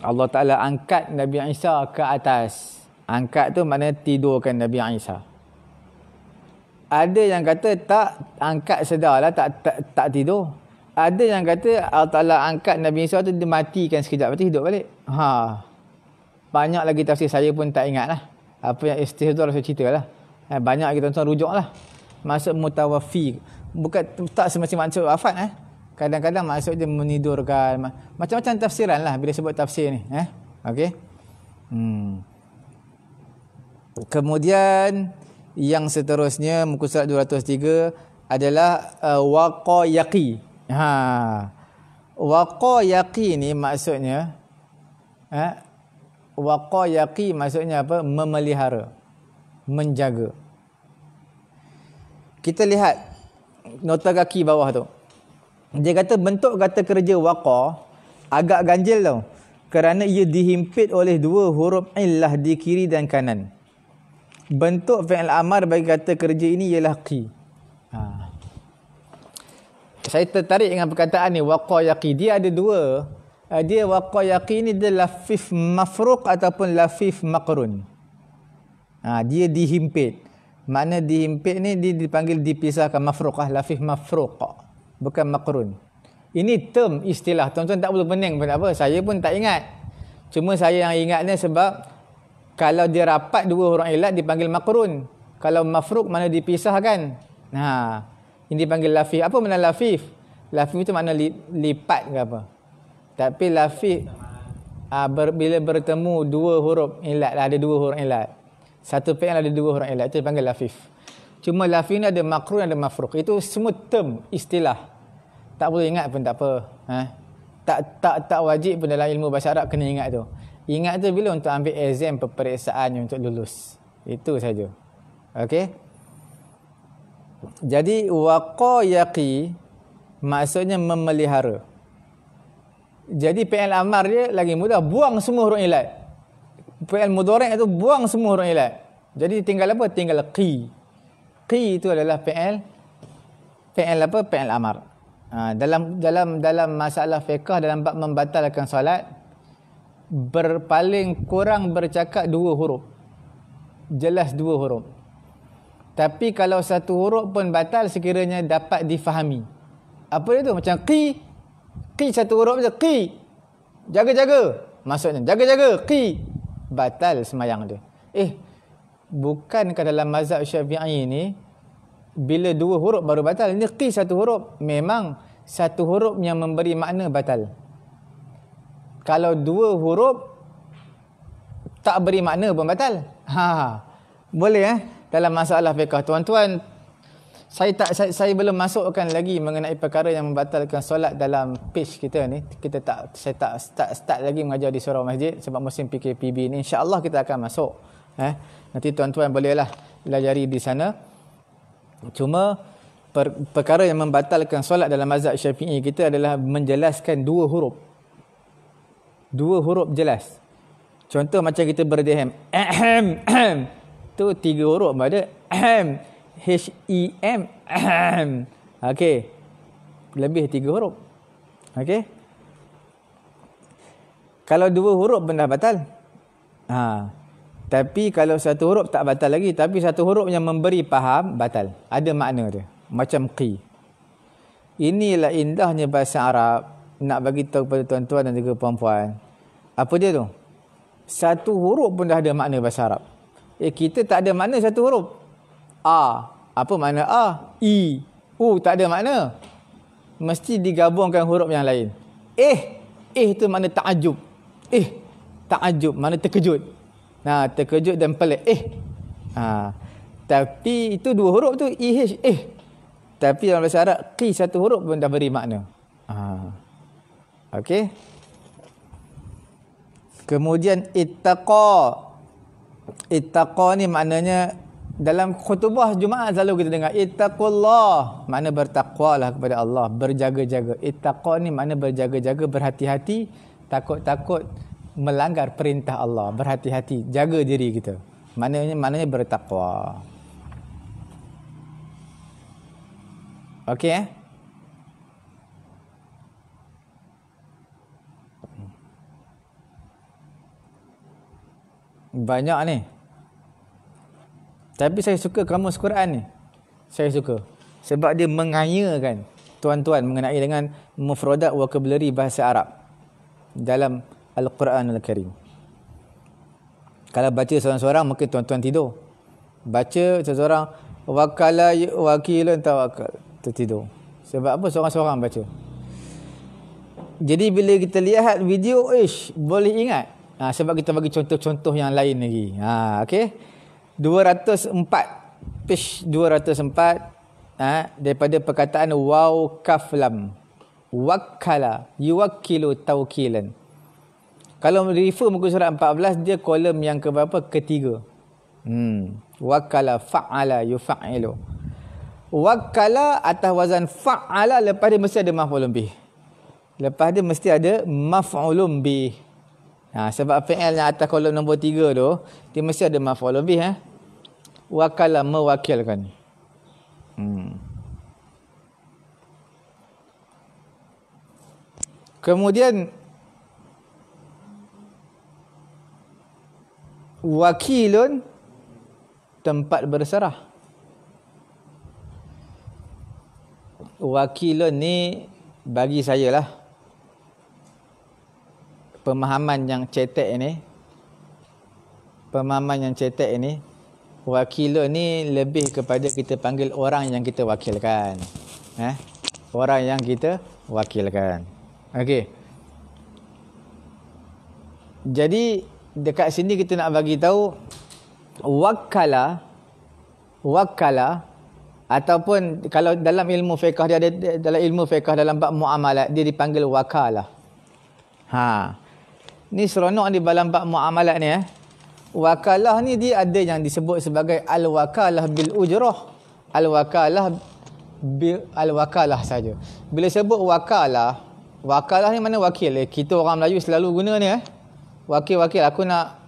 Allah Ta'ala angkat Nabi Isa ke atas. Angkat tu maknanya tidurkan Nabi Isa. Ada yang kata tak angkat sedarlah, tak, tak, tak tidur. Ada yang kata Allah Ta'ala angkat Nabi Isa tu dimatikan matikan sekejap, berarti hidup balik. Ha. Banyak lagi tafsir saya pun tak ingat lah. Apa yang istihadu Rasul cerita lah. Eh, banyak lagi tuan-tuan rujuk lah. Maksud mutawafi. Bukan tak semacam maksud wafat eh. Kadang-kadang maksud dia menidurkan. Macam-macam tafsiran lah bila sebut tafsir ni. Eh? Okay. Hmm. Kemudian yang seterusnya muka surat 203 adalah uh, eh, waqa yaqi. Ha. Waqa yaqi ni maksudnya eh? Waqa yaqi maksudnya apa? Memelihara. Menjaga kita lihat nota kaki bawah tu. Dia kata bentuk kata kerja waqa agak ganjil tau. Kerana ia dihimpit oleh dua huruf illah di kiri dan kanan. Bentuk fi'il amar bagi kata kerja ini ialah qi. Ha. Saya tertarik dengan perkataan ni waqa yaqi. Dia ada dua. Ha, dia waqa yaqi ni dia lafif mafruq ataupun lafif makrun. Ha, Dia dihimpit. Mana dihimpit ni dia dipanggil dipisahkan mafruqah lafih mafruqah bukan maqrun. Ini term istilah. Tuan-tuan tak perlu pening pun apa. Saya pun tak ingat. Cuma saya yang ingatnya sebab kalau dia rapat dua huruf ilat dipanggil maqrun. Kalau mafruq mana dipisahkan. Nah, ini dipanggil lafif. Apa makna lafif? Lafif itu makna li, lipat ke apa? Tapi lafif aa, ah, ber, bila bertemu dua huruf ilat lah, ada dua huruf ilat. Satu fi'il ada dua huruf ilat. Itu panggil lafif. Cuma lafif ni ada makruh ada mafruh. Itu semua term, istilah. Tak boleh ingat pun tak apa. Ha? Tak tak tak wajib pun dalam ilmu bahasa Arab kena ingat tu. Ingat tu bila untuk ambil exam peperiksaan untuk lulus. Itu saja. Okey. Jadi waqa yaqi maksudnya memelihara. Jadi PL amar dia lagi mudah buang semua huruf ilat fi'il mudhari' itu buang semua huruf ilat. Jadi tinggal apa? Tinggal qi. Qi itu adalah fi'il fi'il apa? Fi'il amar. Ha, dalam dalam dalam masalah fiqh dalam bab membatalkan solat berpaling kurang bercakap dua huruf. Jelas dua huruf. Tapi kalau satu huruf pun batal sekiranya dapat difahami. Apa dia tu? Macam qi. Qi satu huruf je qi. Jaga-jaga. Maksudnya jaga-jaga qi batal semayang dia. Eh, bukankah dalam mazhab syafi'i ni, bila dua huruf baru batal, ni qis satu huruf. Memang satu huruf yang memberi makna batal. Kalau dua huruf, tak beri makna pun batal. Ha, ha, ha. boleh eh? Dalam masalah fiqah, tuan-tuan, saya tak saya, saya belum masukkan lagi mengenai perkara yang membatalkan solat dalam page kita ni. Kita tak saya tak start, start lagi mengajar di surau masjid sebab musim PKPB ni insya-Allah kita akan masuk. Eh, nanti tuan-tuan bolehlah belajari di sana. Cuma per, perkara yang membatalkan solat dalam mazhab Syafi'i kita adalah menjelaskan dua huruf. Dua huruf jelas. Contoh macam kita berdehem. Ahem. Tu tiga huruf ada ahem. E H-E-M. Okey. Lebih tiga huruf. Okey. Kalau dua huruf benda batal. Ha. Tapi kalau satu huruf tak batal lagi. Tapi satu huruf yang memberi faham, batal. Ada makna dia. Macam qi. Inilah indahnya bahasa Arab. Nak bagi tahu kepada tuan-tuan dan juga puan-puan. Apa dia tu? Satu huruf pun dah ada makna bahasa Arab. Eh, kita tak ada makna satu huruf. A. Apa makna A? I. U tak ada makna. Mesti digabungkan huruf yang lain. Eh. Eh tu makna ta'ajub. Eh. Ta'ajub. Makna terkejut. Nah, ha, terkejut dan pelik. Eh. Ha. Tapi itu dua huruf tu. I, H, Eh. Tapi dalam bahasa Arab, Qi satu huruf pun dah beri makna. Ha. Okey. Kemudian, Ittaqa. Ittaqa ni maknanya dalam khutbah Jumaat selalu kita dengar ittaqullah makna bertakwalah kepada Allah berjaga-jaga ittaqa ni makna berjaga-jaga berhati-hati takut-takut melanggar perintah Allah berhati-hati jaga diri kita maknanya maknanya bertakwa Okey eh Banyak ni tapi saya suka kamus Quran ni. Saya suka. Sebab dia mengayakan tuan-tuan mengenai dengan mufradat vocabulary bahasa Arab dalam Al-Quran Al-Karim. Kalau baca seorang-seorang mungkin tuan-tuan tidur. Baca seorang-seorang wakala wakilun tawakal tertidur. Sebab apa seorang-seorang baca? Jadi bila kita lihat video ish boleh ingat. Ha, sebab kita bagi contoh-contoh yang lain lagi. Ha okay. 204 page 204 ah ha, daripada perkataan waw kaf lam wakkala yuwakkilu tawkilan kalau refer muka surat 14 dia kolom yang ke berapa ketiga hmm wakkala fa'ala yufa'ilu wakala atas wazan fa'ala lepas dia mesti ada maf'ulun bih lepas dia mesti ada maf'ulun bih Ha, sebab fi'il yang atas kolom nombor tiga tu, dia mesti ada maf'ul lebih. Eh? wakala lah, mewakilkan hmm. kemudian wakilun tempat berserah wakilun ni bagi saya lah pemahaman yang cetek ini, pemahaman yang cetek ini. Wakil ni lebih kepada kita panggil orang yang kita wakilkan. Eh? Orang yang kita wakilkan. Okey. Jadi dekat sini kita nak bagi tahu wakala wakala ataupun kalau dalam ilmu fiqh dia ada dalam ilmu fiqh dalam bab muamalat dia dipanggil wakala. Ha. Ni seronok ni dalam bab muamalat ni eh wakalah ni dia ada yang disebut sebagai al wakalah bil ujrah al wakalah bil al wakalah saja bila sebut wakalah wakalah ni mana wakil eh? kita orang Melayu selalu guna ni eh wakil wakil aku nak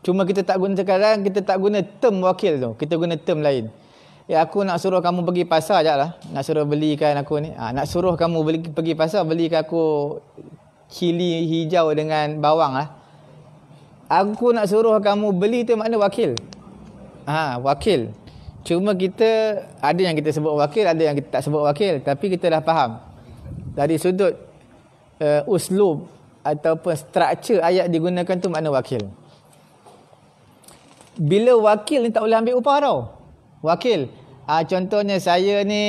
cuma kita tak guna sekarang kita tak guna term wakil tu kita guna term lain ya eh, aku nak suruh kamu pergi pasar ajalah nak suruh belikan aku ni ha, nak suruh kamu beli, pergi pasar belikan aku cili hijau dengan bawang lah aku nak suruh kamu beli tu makna wakil. Ha, wakil. Cuma kita ada yang kita sebut wakil, ada yang kita tak sebut wakil, tapi kita dah faham. Dari sudut uh, uslub ataupun structure ayat digunakan tu makna wakil. Bila wakil ni tak boleh ambil upah tau. Wakil. Uh, contohnya saya ni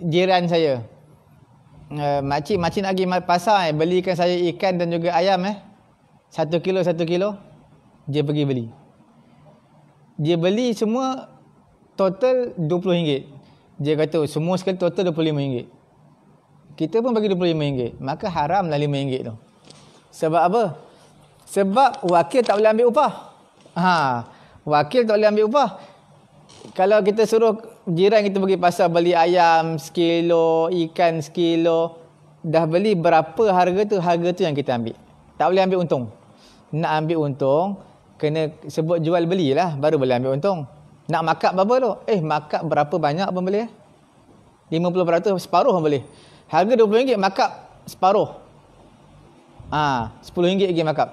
jiran saya. Uh, makcik, makcik nak pergi pasar eh. Belikan saya ikan dan juga ayam eh. Satu kilo, satu kilo. Dia pergi beli. Dia beli semua total RM20. Dia kata oh, semua sekali total RM25. Kita pun bagi RM25. Maka haramlah RM5 tu. Sebab apa? Sebab wakil tak boleh ambil upah. Ha, wakil tak boleh ambil upah. Kalau kita suruh jiran kita pergi pasar beli ayam sekilo, ikan sekilo. Dah beli berapa harga tu, harga tu yang kita ambil. Tak boleh ambil untung. Nak ambil untung, kena sebut jual belilah baru boleh ambil untung. Nak markup berapa tu? Eh markup berapa banyak pun boleh. 50% separuh pun boleh. Harga RM20 markup separuh. Ah, ha, RM10 lagi markup.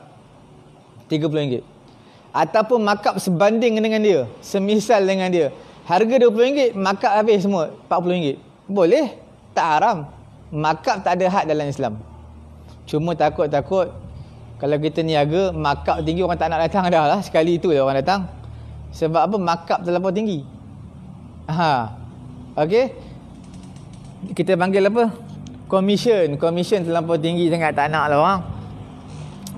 RM30. Ataupun markup sebanding dengan dia, semisal dengan dia. Harga RM20 markup habis semua RM40. Boleh. Tak haram. Markup tak ada hak dalam Islam. Cuma takut-takut kalau kita niaga Markup tinggi orang tak nak datang dah lah Sekali itu dah orang datang Sebab apa markup terlalu tinggi Ha Okay Kita panggil apa Commission Commission terlalu tinggi sangat tak nak lah orang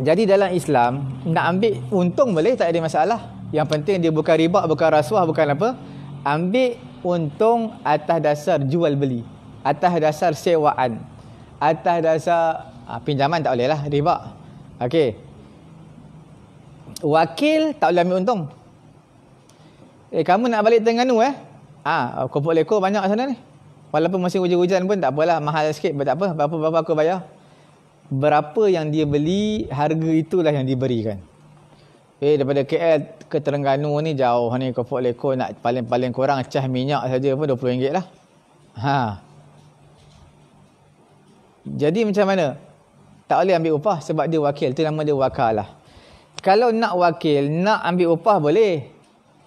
Jadi dalam Islam Nak ambil untung boleh tak ada masalah Yang penting dia bukan riba bukan rasuah bukan apa Ambil untung atas dasar jual beli Atas dasar sewaan Atas dasar ha, pinjaman tak boleh lah riba Okey. Wakil tak boleh ambil untung. Eh kamu nak balik Terengganu eh? Ah, ha, kumpul leko banyak sana ni. Walaupun masih hujan-hujan pun tak apalah, mahal sikit tak apa, berapa-berapa aku bayar. Berapa yang dia beli, harga itulah yang diberikan. Eh daripada KL ke Terengganu ni jauh ni kumpul leko nak paling-paling kurang cah minyak saja pun RM20 lah. Ha. Jadi macam mana? Tak boleh ambil upah sebab dia wakil. Itu nama dia wakalah. Kalau nak wakil, nak ambil upah boleh.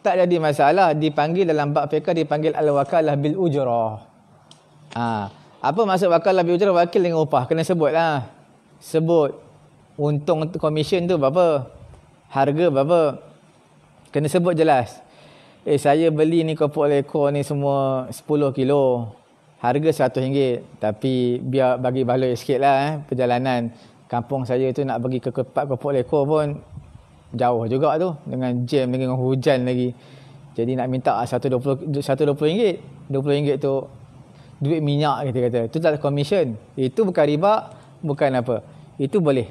Tak jadi masalah. Dipanggil dalam bab fiqah, dipanggil al-wakalah bil-ujrah. Ha. Apa maksud wakalah bil-ujrah? Wakil dengan upah. Kena sebutlah. Sebut. Untung komisen tu berapa? Harga berapa? Kena sebut jelas. Eh, saya beli ni kopok lekor ni semua 10 10 kilo harga RM100 tapi biar bagi baloi sikit lah eh, perjalanan kampung saya tu nak pergi ke Kepat ke Port Lekor pun jauh juga tu dengan jam lagi dengan hujan lagi jadi nak minta RM120 RM120 tu duit minyak kita kata tu tak ada commission itu bukan riba bukan apa itu boleh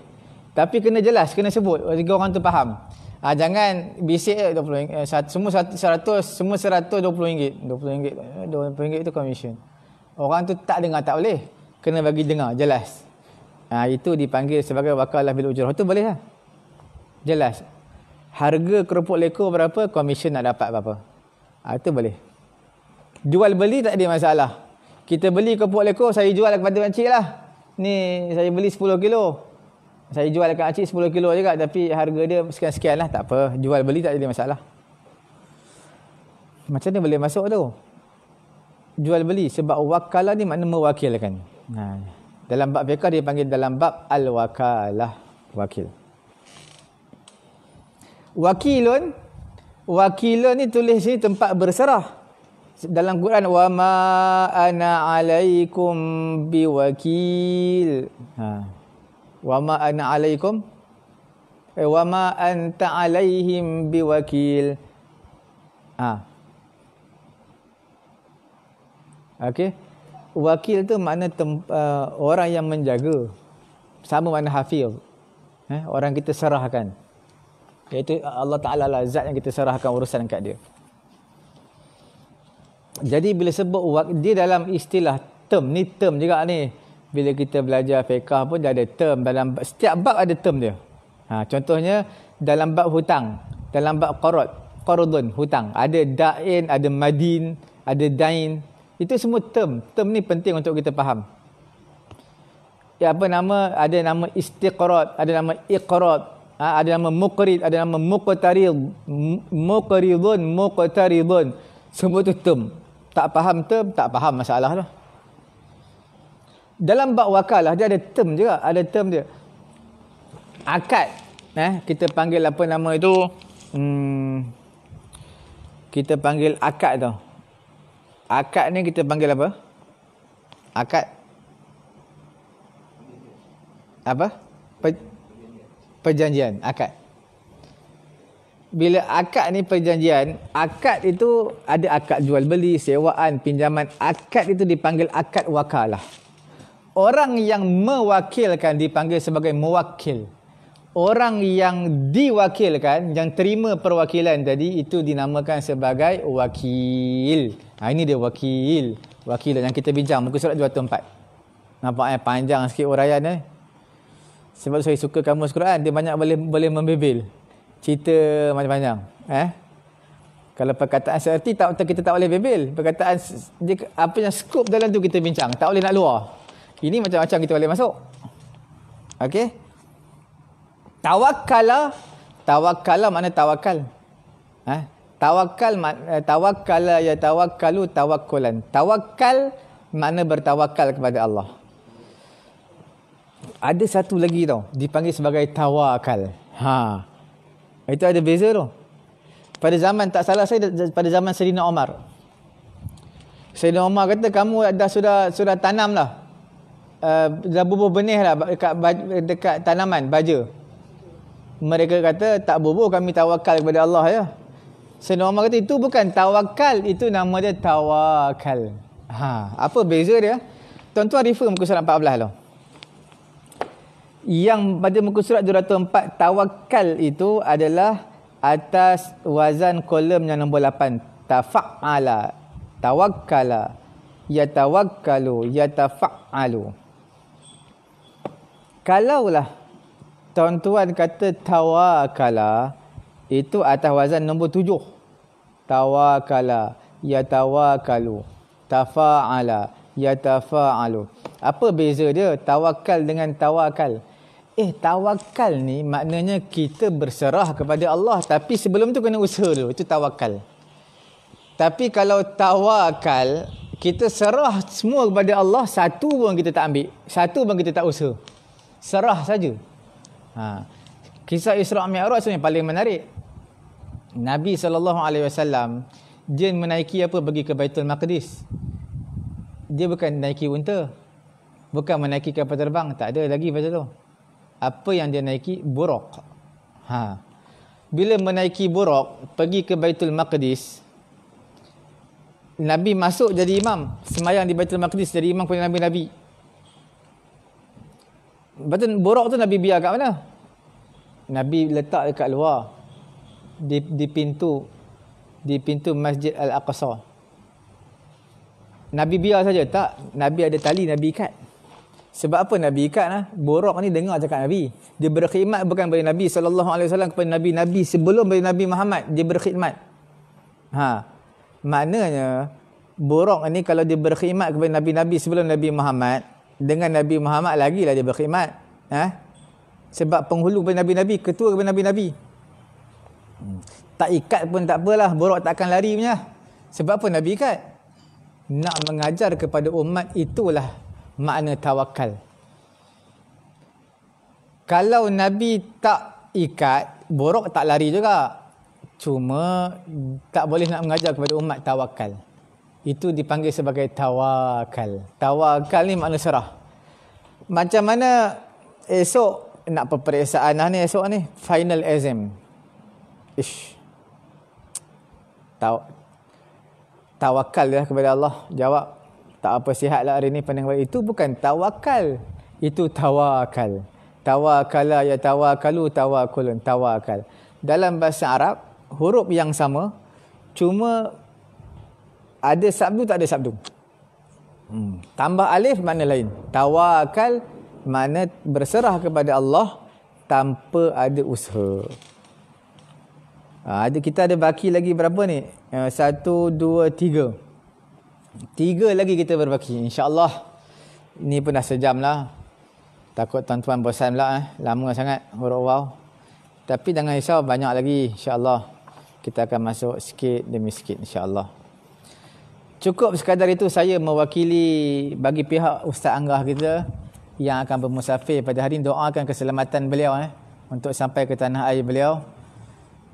tapi kena jelas kena sebut sehingga orang tu faham Ah ha, jangan bisik eh, 20 eh, semua 100 semua 120 ringgit 20 ringgit 20 ringgit tu commission orang tu tak dengar tak boleh kena bagi dengar jelas ha, itu dipanggil sebagai wakalah bil ujrah tu bolehlah, jelas harga keropok leko berapa komisen nak dapat berapa ha, itu boleh jual beli tak ada masalah kita beli keropok leko saya jual kepada makcik lah ni saya beli 10 kilo saya jual kepada akcik 10 kilo juga tapi harga dia sekian-sekian lah tak apa jual beli tak ada masalah macam mana boleh masuk tu jual beli sebab wakalah ni makna mewakilkan. Nah, ha. dalam bab fiqah dia panggil dalam bab al-wakalah wakil. Wakilun wakilun ni tulis sini tempat berserah. Dalam Quran wa ma ana alaikum biwakil. Ha. Wa ma ana alaikum eh, wa ma anta alaihim biwakil. Ah, ha. Okey. Wakil tu makna tem, uh, orang yang menjaga. Sama makna hafiz. Eh, orang kita serahkan. Iaitu Allah Ta'ala lah zat yang kita serahkan urusan kat dia. Jadi bila sebut dia dalam istilah term ni term juga ni. Bila kita belajar fiqah pun dia ada term dalam setiap bab ada term dia. Ha, contohnya dalam bab hutang, dalam bab qarad, qaradun hutang, ada da'in, ada madin, ada dain, itu semua term. Term ni penting untuk kita faham. Ya apa nama ada nama istiqrat, ada nama iqrat, ha, ada nama muqrid, ada nama muqtarid, muqridun, muqtaridun. Semua tu term. Tak faham term, tak faham masalah lah. Dalam bab wakalah dia ada term juga, ada term dia. Akad. Eh, kita panggil apa nama itu? Hmm, kita panggil akad tau. Akad ni kita panggil apa? Akad apa? Per, perjanjian akad. Bila akad ni perjanjian, akad itu ada akad jual beli, sewaan, pinjaman. Akad itu dipanggil akad wakalah. Orang yang mewakilkan dipanggil sebagai mewakil orang yang diwakilkan yang terima perwakilan tadi itu dinamakan sebagai wakil. Ha, ini dia wakil. Wakil yang kita bincang muka surat 204. Nampak eh panjang sikit uraian eh. Sebab saya suka kamu Quran dia banyak boleh boleh membebel. Cerita panjang-panjang eh. Kalau perkataan seperti tak kita tak boleh bebel. Perkataan dia, apa yang skop dalam tu kita bincang. Tak boleh nak luar. Ini macam-macam kita boleh masuk. Okey. Tawakkala Tawakkala mana tawakal? Ha? Tawakal eh, Tawakkala ya tawakalu tawakkulan Tawakal Mana bertawakal kepada Allah Ada satu lagi tau Dipanggil sebagai tawakal ha. Itu ada beza tu Pada zaman tak salah saya Pada zaman Serina Omar Sayyidina Omar kata kamu dah sudah sudah tanam lah. Uh, eh, dah bubuh benih lah dekat, dekat tanaman baja. Mereka kata tak bobo kami tawakal kepada Allah ya. Sayyidina Umar kata itu bukan tawakal, itu nama dia tawakal. Ha, apa beza dia? Tuan-tuan refer muka surat 14 lah. Yang pada muka surat 204 tawakal itu adalah atas wazan kolom yang nombor 8. Tafa'ala. Tawakkala. Yatawakkalu. Yatafa'alu. Kalaulah tuan-tuan kata tawakala itu atas wazan nombor tujuh. Tawakala, ya tawakalu. tafa'ala, yatafa'alu. Apa beza dia tawakal dengan tawakal? Eh, tawakal ni maknanya kita berserah kepada Allah. Tapi sebelum tu kena usaha dulu. Itu tawakal. Tapi kalau tawakal, kita serah semua kepada Allah. Satu pun kita tak ambil. Satu pun kita tak usaha. Serah saja. Ha. Kisah Isra Mi'raj ni paling menarik. Nabi sallallahu alaihi wasallam jin menaiki apa bagi ke Baitul Maqdis. Dia bukan naiki unta. Bukan menaiki kapal terbang, tak ada lagi macam tu. Apa yang dia naiki? Buruq. Ha. Bila menaiki buruk pergi ke Baitul Maqdis, Nabi masuk jadi imam. Semayang di Baitul Maqdis jadi imam kepada Nabi-Nabi. Buruk tu Nabi biar kat mana? Nabi letak dekat luar di, di pintu di pintu Masjid Al-Aqsa. Nabi biar saja tak, Nabi ada tali Nabi ikat. Sebab apa Nabi ikat ah? Borok ni dengar cakap Nabi. Dia berkhidmat bukan pada Nabi sallallahu alaihi wasallam kepada Nabi Nabi sebelum pada Nabi Muhammad dia berkhidmat. Ha. Maknanya borok ni kalau dia berkhidmat kepada Nabi Nabi sebelum Nabi Muhammad dengan Nabi Muhammad lagi lah dia berkhidmat. Ha? Sebab penghulu kepada Nabi-Nabi, ketua kepada Nabi-Nabi. Hmm. Tak ikat pun tak apalah, borok takkan lari punya. Sebab apa Nabi ikat? Nak mengajar kepada umat itulah makna tawakal. Kalau Nabi tak ikat, borok tak lari juga. Cuma tak boleh nak mengajar kepada umat tawakal. Itu dipanggil sebagai tawakal. Tawakal ni makna serah. Macam mana esok nak peperiksaan lah ni esok ni. Final exam. Ish. Taw tawakal lah kepada Allah. Jawab. Tak apa sihat lah hari ni pandang balik. Itu bukan tawakal. Itu tawakal. Tawakala lah, ya tawakalu tawakulun. Tawakal. Dalam bahasa Arab, huruf yang sama. Cuma ada sabdu tak ada sabdu. Hmm. Tambah alif mana lain. Tawakal mana berserah kepada Allah tanpa ada usaha. Ha, ada kita ada baki lagi berapa ni? Uh, satu, dua, tiga. Tiga lagi kita berbaki. Allah Ini pun dah sejam lah. Takut tuan-tuan bosan pula. Eh. Lama sangat. Wow, wow. Tapi jangan risau. Banyak lagi. Insya Allah Kita akan masuk sikit demi sikit. Allah Cukup sekadar itu saya mewakili bagi pihak Ustaz Anggah kita yang akan bermusafir pada hari ini doakan keselamatan beliau eh untuk sampai ke tanah air beliau.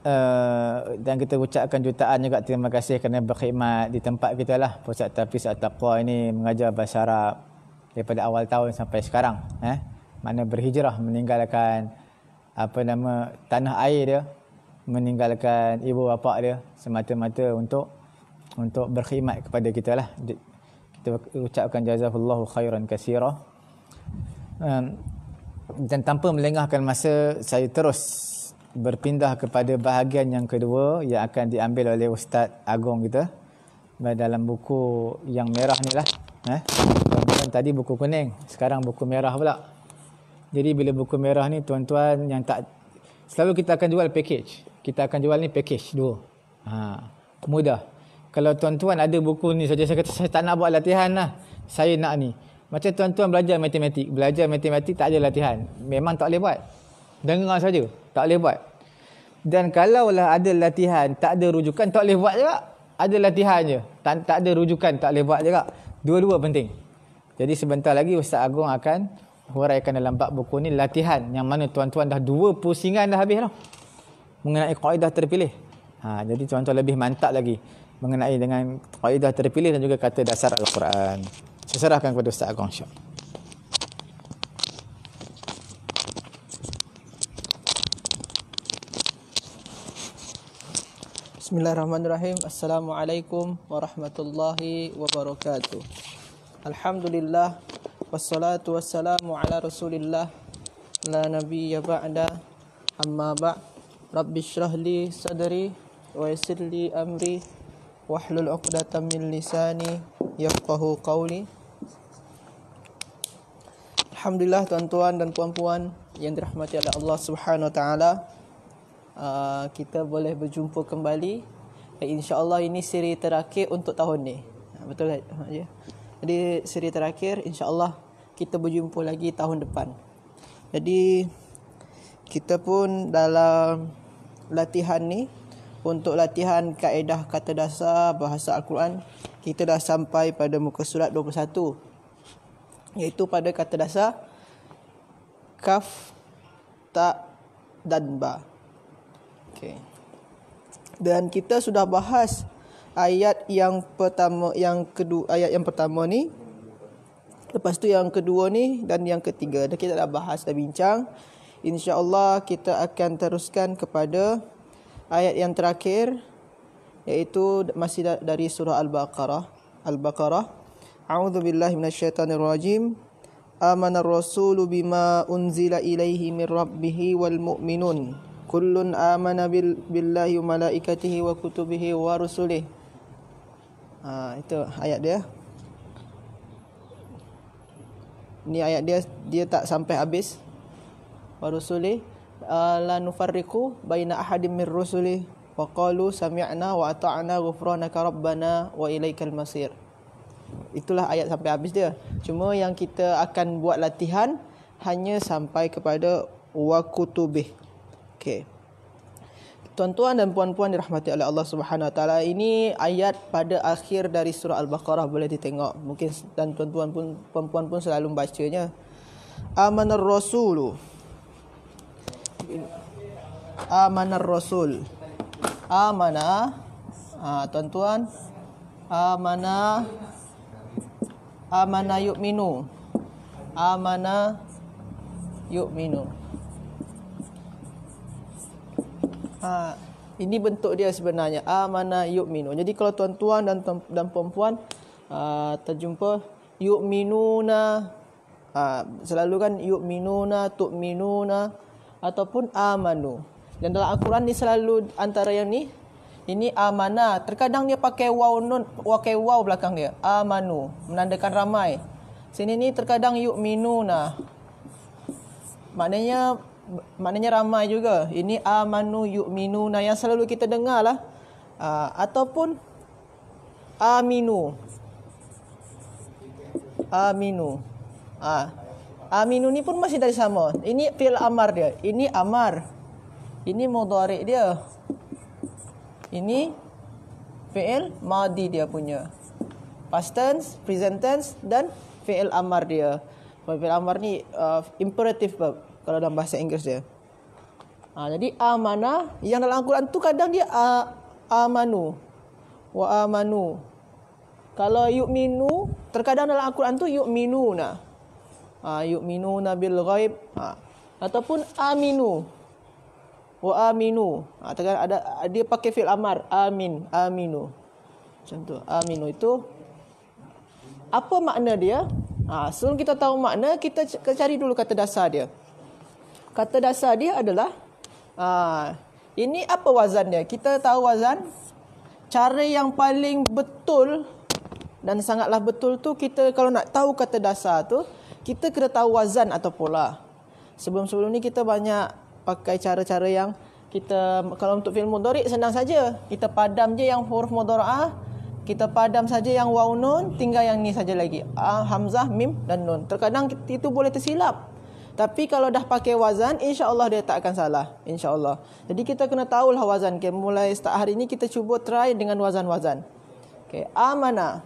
Uh, dan kita ucapkan jutaan juga terima kasih kerana berkhidmat di tempat kita lah Pusat Tafis At-Taqwa ini mengajar bahasa Arab daripada awal tahun sampai sekarang eh mana berhijrah meninggalkan apa nama tanah air dia meninggalkan ibu bapa dia semata-mata untuk untuk berkhidmat kepada kita lah kita ucapkan jazakallahu khairan kasirah dan tanpa melengahkan masa saya terus berpindah kepada bahagian yang kedua yang akan diambil oleh Ustaz Agong kita dalam buku yang merah ni lah eh? tadi buku kuning sekarang buku merah pula jadi bila buku merah ni tuan-tuan yang tak selalu kita akan jual package kita akan jual ni package dua ha, mudah kalau tuan-tuan ada buku ni saja saya kata saya tak nak buat latihan lah saya nak ni macam tuan-tuan belajar matematik. Belajar matematik tak ada latihan. Memang tak boleh buat. Dengar saja. Tak boleh buat. Dan kalaulah ada latihan, tak ada rujukan, tak boleh buat juga. Ada latihan je. Tak, tak ada rujukan, tak boleh buat juga. Dua-dua penting. Jadi sebentar lagi Ustaz Agong akan huraikan dalam bab buku ni latihan. Yang mana tuan-tuan dah dua pusingan dah habis dah. Mengenai kaedah terpilih. Ha, jadi tuan-tuan lebih mantap lagi. Mengenai dengan kaedah terpilih dan juga kata dasar Al-Quran. Saya serahkan kepada Ustaz Agong Syah. Bismillahirrahmanirrahim. Assalamualaikum warahmatullahi wabarakatuh. Alhamdulillah wassalatu wassalamu ala Rasulillah la nabiyya ba'da amma ba' Rabbi syrahli sadri wa yassirli amri wahlul 'uqdatam min lisani yafqahu qawli Alhamdulillah tuan-tuan dan puan-puan yang dirahmati oleh Allah Subhanahu Wa Taala. Ah, kita boleh berjumpa kembali. Eh, insya-Allah ini siri terakhir untuk tahun ni. Ah, betul tak? Ah, ya. Jadi siri terakhir insya-Allah kita berjumpa lagi tahun depan. Jadi kita pun dalam latihan ni untuk latihan kaedah kata dasar bahasa Al-Quran kita dah sampai pada muka surat iaitu pada kata dasar kaf ta dan ba. Okey. Dan kita sudah bahas ayat yang pertama yang kedua ayat yang pertama ni lepas tu yang kedua ni dan yang ketiga dah kita dah bahas dah bincang Insya Allah kita akan teruskan kepada ayat yang terakhir iaitu masih dari surah al-baqarah al-baqarah A'udzu billahi minasyaitonir rajim. Amana ar-rasulu bima unzila ilayhi mir rabbih wal mu'minun. Kullun amana bil billahi wa malaikatihi wa kutubihi wa rusulih. Ha, itu ayat dia. Ni ayat dia dia tak sampai habis. Wa rusulih la nufarriqu baina ahadin mir rusulih. Wa qalu sami'na wa ata'na ghufranaka rabbana wa ilaikal masir. Itulah ayat sampai habis dia. Cuma yang kita akan buat latihan hanya sampai kepada wa kutubih. Okey. Tuan-tuan dan puan-puan dirahmati oleh Allah Subhanahu Wa Taala. Ini ayat pada akhir dari surah Al-Baqarah boleh ditengok. Mungkin dan tuan-tuan pun puan-puan pun selalu membacanya. Amanar Rasul. Amanar Rasul. Amana. Ah, tuan-tuan. Amana Amana yuk minu. Amana yuk minu. Ha, ini bentuk dia sebenarnya. Amana yuk minu. Jadi kalau tuan-tuan dan dan perempuan uh, terjumpa yuk minuna ha, selalu kan yuk minuna tuk minuna ataupun amanu. Dan dalam Al-Quran ni selalu antara yang ni ini amana. Terkadang dia pakai waw nun, pakai waw belakang dia. Amanu menandakan ramai. Sini ni terkadang yuk minu, minuna. Maknanya maknanya ramai juga. Ini amanu yuk minu, minuna yang selalu kita dengar lah. Uh, ataupun aminu. Aminu. Ah. Aminu ni pun masih dari sama. Ini fil amar dia. Ini amar. Ini mudhari dia. Ini fi'il madi dia punya. Past tense, present tense dan fi'il amar dia. Fi'il amar ni uh, imperative verb kalau dalam bahasa Inggeris dia. Ha, jadi amana yang dalam Al-Quran tu kadang dia a, amanu. Wa amanu. Kalau Yuk minu terkadang dalam Al-Quran tu Yuk minu yu'minuna. Ha, yu'minuna bil ghaib. Ha. Ataupun aminu wa oh, aminu. Ha, ada dia pakai fil amar amin aminu. contoh Aminu itu apa makna dia? Ha, sebelum kita tahu makna, kita cari dulu kata dasar dia. Kata dasar dia adalah ha, ini apa wazan dia? Kita tahu wazan cara yang paling betul dan sangatlah betul tu kita kalau nak tahu kata dasar tu kita kena tahu wazan atau pola. Sebelum-sebelum ni kita banyak pakai cara-cara yang kita kalau untuk fi'il mudhari' senang saja. Kita padam je yang huruf mudhara'ah, kita padam saja yang waw nun, tinggal yang ni saja lagi. Ah, hamzah, mim dan nun. Terkadang itu boleh tersilap. Tapi kalau dah pakai wazan, insya-Allah dia tak akan salah, insya-Allah. Jadi kita kena tahulah wazan. Okay, mulai start hari ini kita cuba try dengan wazan-wazan. Okey, amana.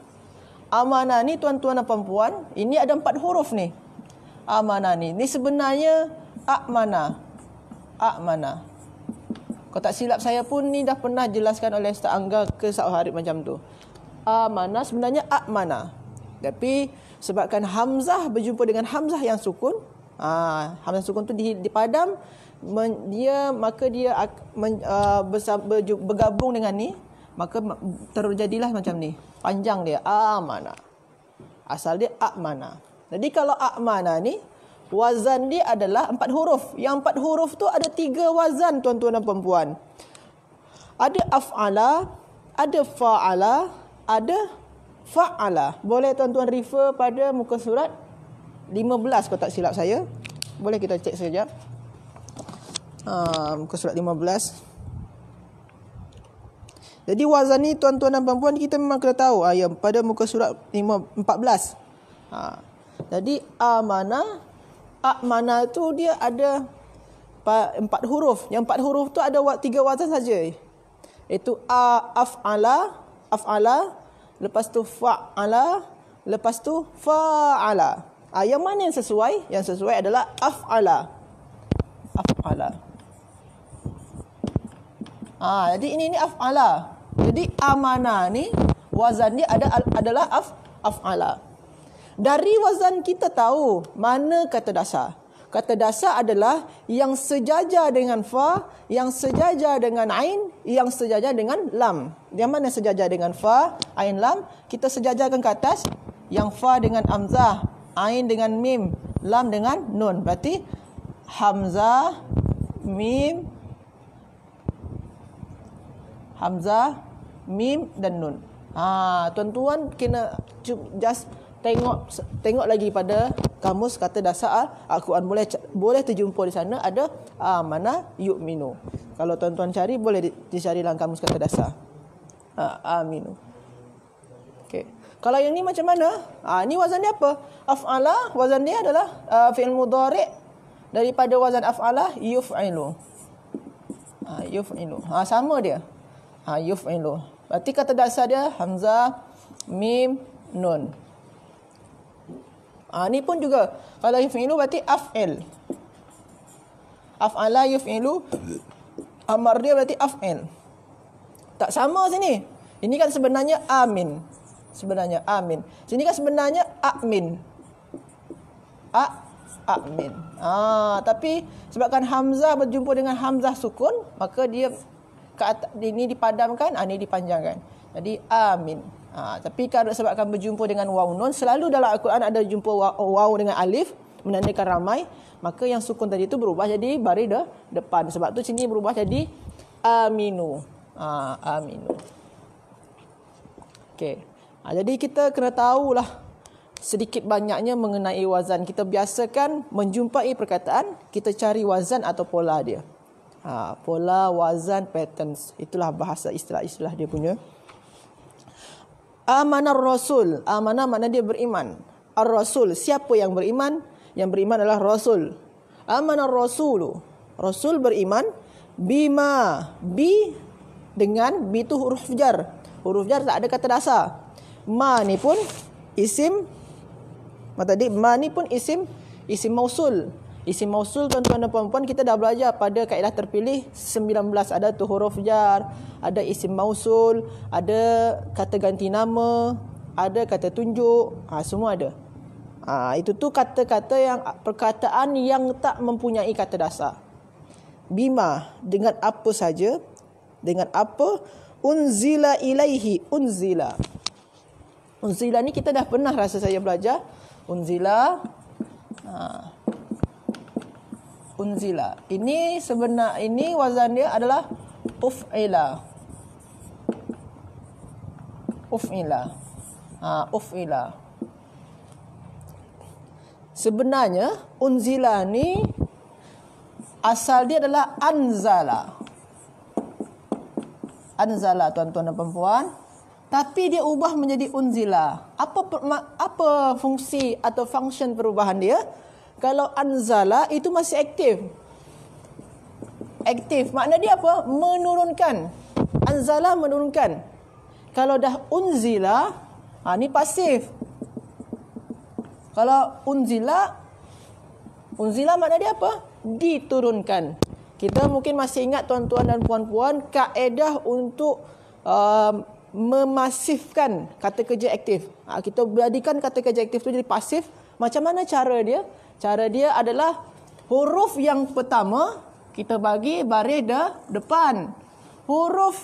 Amana ni tuan-tuan dan puan ini ada empat huruf ni. Amana ni. Ni sebenarnya mana amanah. Kalau tak silap saya pun ni dah pernah jelaskan oleh Ustaz Angga ke satu hari macam tu. Amanah sebenarnya amanah. Tapi sebabkan Hamzah berjumpa dengan Hamzah yang sukun, ah Hamzah sukun tu dipadam men, dia maka dia men, uh, ah, bersab, ber, bergabung dengan ni, maka terjadilah macam ni. Panjang dia amanah. Asal dia amanah. Jadi kalau amanah ni wazan dia adalah empat huruf. Yang empat huruf tu ada tiga wazan tuan-tuan dan puan Ada af'ala, ada fa'ala, ada fa'ala. Boleh tuan-tuan refer pada muka surat 15 kalau tak silap saya. Boleh kita cek sekejap. Ha, muka surat 15. Jadi wazan ni tuan-tuan dan puan-puan kita memang kena tahu. Ha, pada muka surat 5, 14. Ha, jadi amanah akmana tu dia ada empat huruf. Yang empat huruf tu ada tiga wazan saja. Itu a afala afala lepas tu faala lepas tu faala. Ah yang mana yang sesuai? Yang sesuai adalah afala. Afala. Ah jadi ini ini afala. Jadi amana ni wazan dia ada adalah af afala. Dari wazan kita tahu mana kata dasar. Kata dasar adalah yang sejajar dengan fa, yang sejajar dengan ain, yang sejajar dengan lam. Yang mana sejajar dengan fa, ain, lam? Kita sejajarkan ke atas yang fa dengan amzah, ain dengan mim, lam dengan nun. Berarti hamzah, mim, hamzah, mim dan nun. Ha, tuan-tuan kena just tengok tengok lagi pada kamus kata dasar al-Quran boleh boleh terjumpa di sana ada amana ah, yu'minu. Kalau tuan-tuan cari boleh dicari dalam kamus kata dasar. Ha, aminu. Okay. Kalau yang ni macam mana? Ha, ni wazan dia apa? Af'ala, wazan dia adalah uh, fi'il mudhari' daripada wazan af'ala yuf'ilu. Ha, yuf'ilu. Ha, sama dia. Ha, yuf'ilu. Berarti kata dasar dia hamzah mim nun. Ha, ni pun juga. Kalau yuf'ilu berarti af'il. Af'ala yuf'ilu. Amar dia berarti af'il. Tak sama sini. Ini kan sebenarnya amin. Sebenarnya amin. Sini kan sebenarnya a'min. A a'min. Ah, ha, tapi sebabkan hamzah berjumpa dengan hamzah sukun, maka dia ke ini dipadamkan, ah, ini dipanjangkan. Jadi amin. Ha, tapi kalau sebab sebabkan berjumpa dengan waw nun, selalu dalam Al-Quran ada jumpa waw, dengan alif, menandakan ramai, maka yang sukun tadi itu berubah jadi bari barida depan. Sebab tu sini berubah jadi aminu. Ha, aminu. Okey. Ha, jadi kita kena tahulah sedikit banyaknya mengenai wazan. Kita biasakan menjumpai perkataan, kita cari wazan atau pola dia. Ha, pola, wazan, patterns. Itulah bahasa istilah-istilah dia punya amanar rasul amanah mana dia beriman ar rasul siapa yang beriman yang beriman adalah rasul amanar rasul rasul beriman bima bi dengan bi tu huruf jar huruf jar tak ada kata dasar ma ni pun isim mata di ma ni pun isim isim mausul Isi mausul tuan-tuan dan puan-puan kita dah belajar pada kaedah terpilih 19 ada tu huruf jar, ada isi mausul, ada kata ganti nama, ada kata tunjuk, ha, semua ada. Ha, itu tu kata-kata yang perkataan yang tak mempunyai kata dasar. Bima dengan apa saja, dengan apa unzila ilaihi unzila. Unzila ni kita dah pernah rasa saya belajar. Unzila. Ha unzila. Ini sebenar ini wazan dia adalah uf'ila. Uf'ila. Ha, uf'ila. Sebenarnya unzila ni asal dia adalah anzala. Anzala tuan-tuan dan puan-puan. Tapi dia ubah menjadi unzila. Apa apa fungsi atau function perubahan dia? Kalau anzala itu masih aktif. Aktif. Makna dia apa? Menurunkan. Anzala menurunkan. Kalau dah unzila, ha, ni pasif. Kalau unzila, unzila makna dia apa? Diturunkan. Kita mungkin masih ingat tuan-tuan dan puan-puan, kaedah untuk uh, memasifkan kata kerja aktif. Ha, kita jadikan kata kerja aktif tu jadi pasif. Macam mana cara dia? Cara dia adalah huruf yang pertama kita bagi baris de depan. Huruf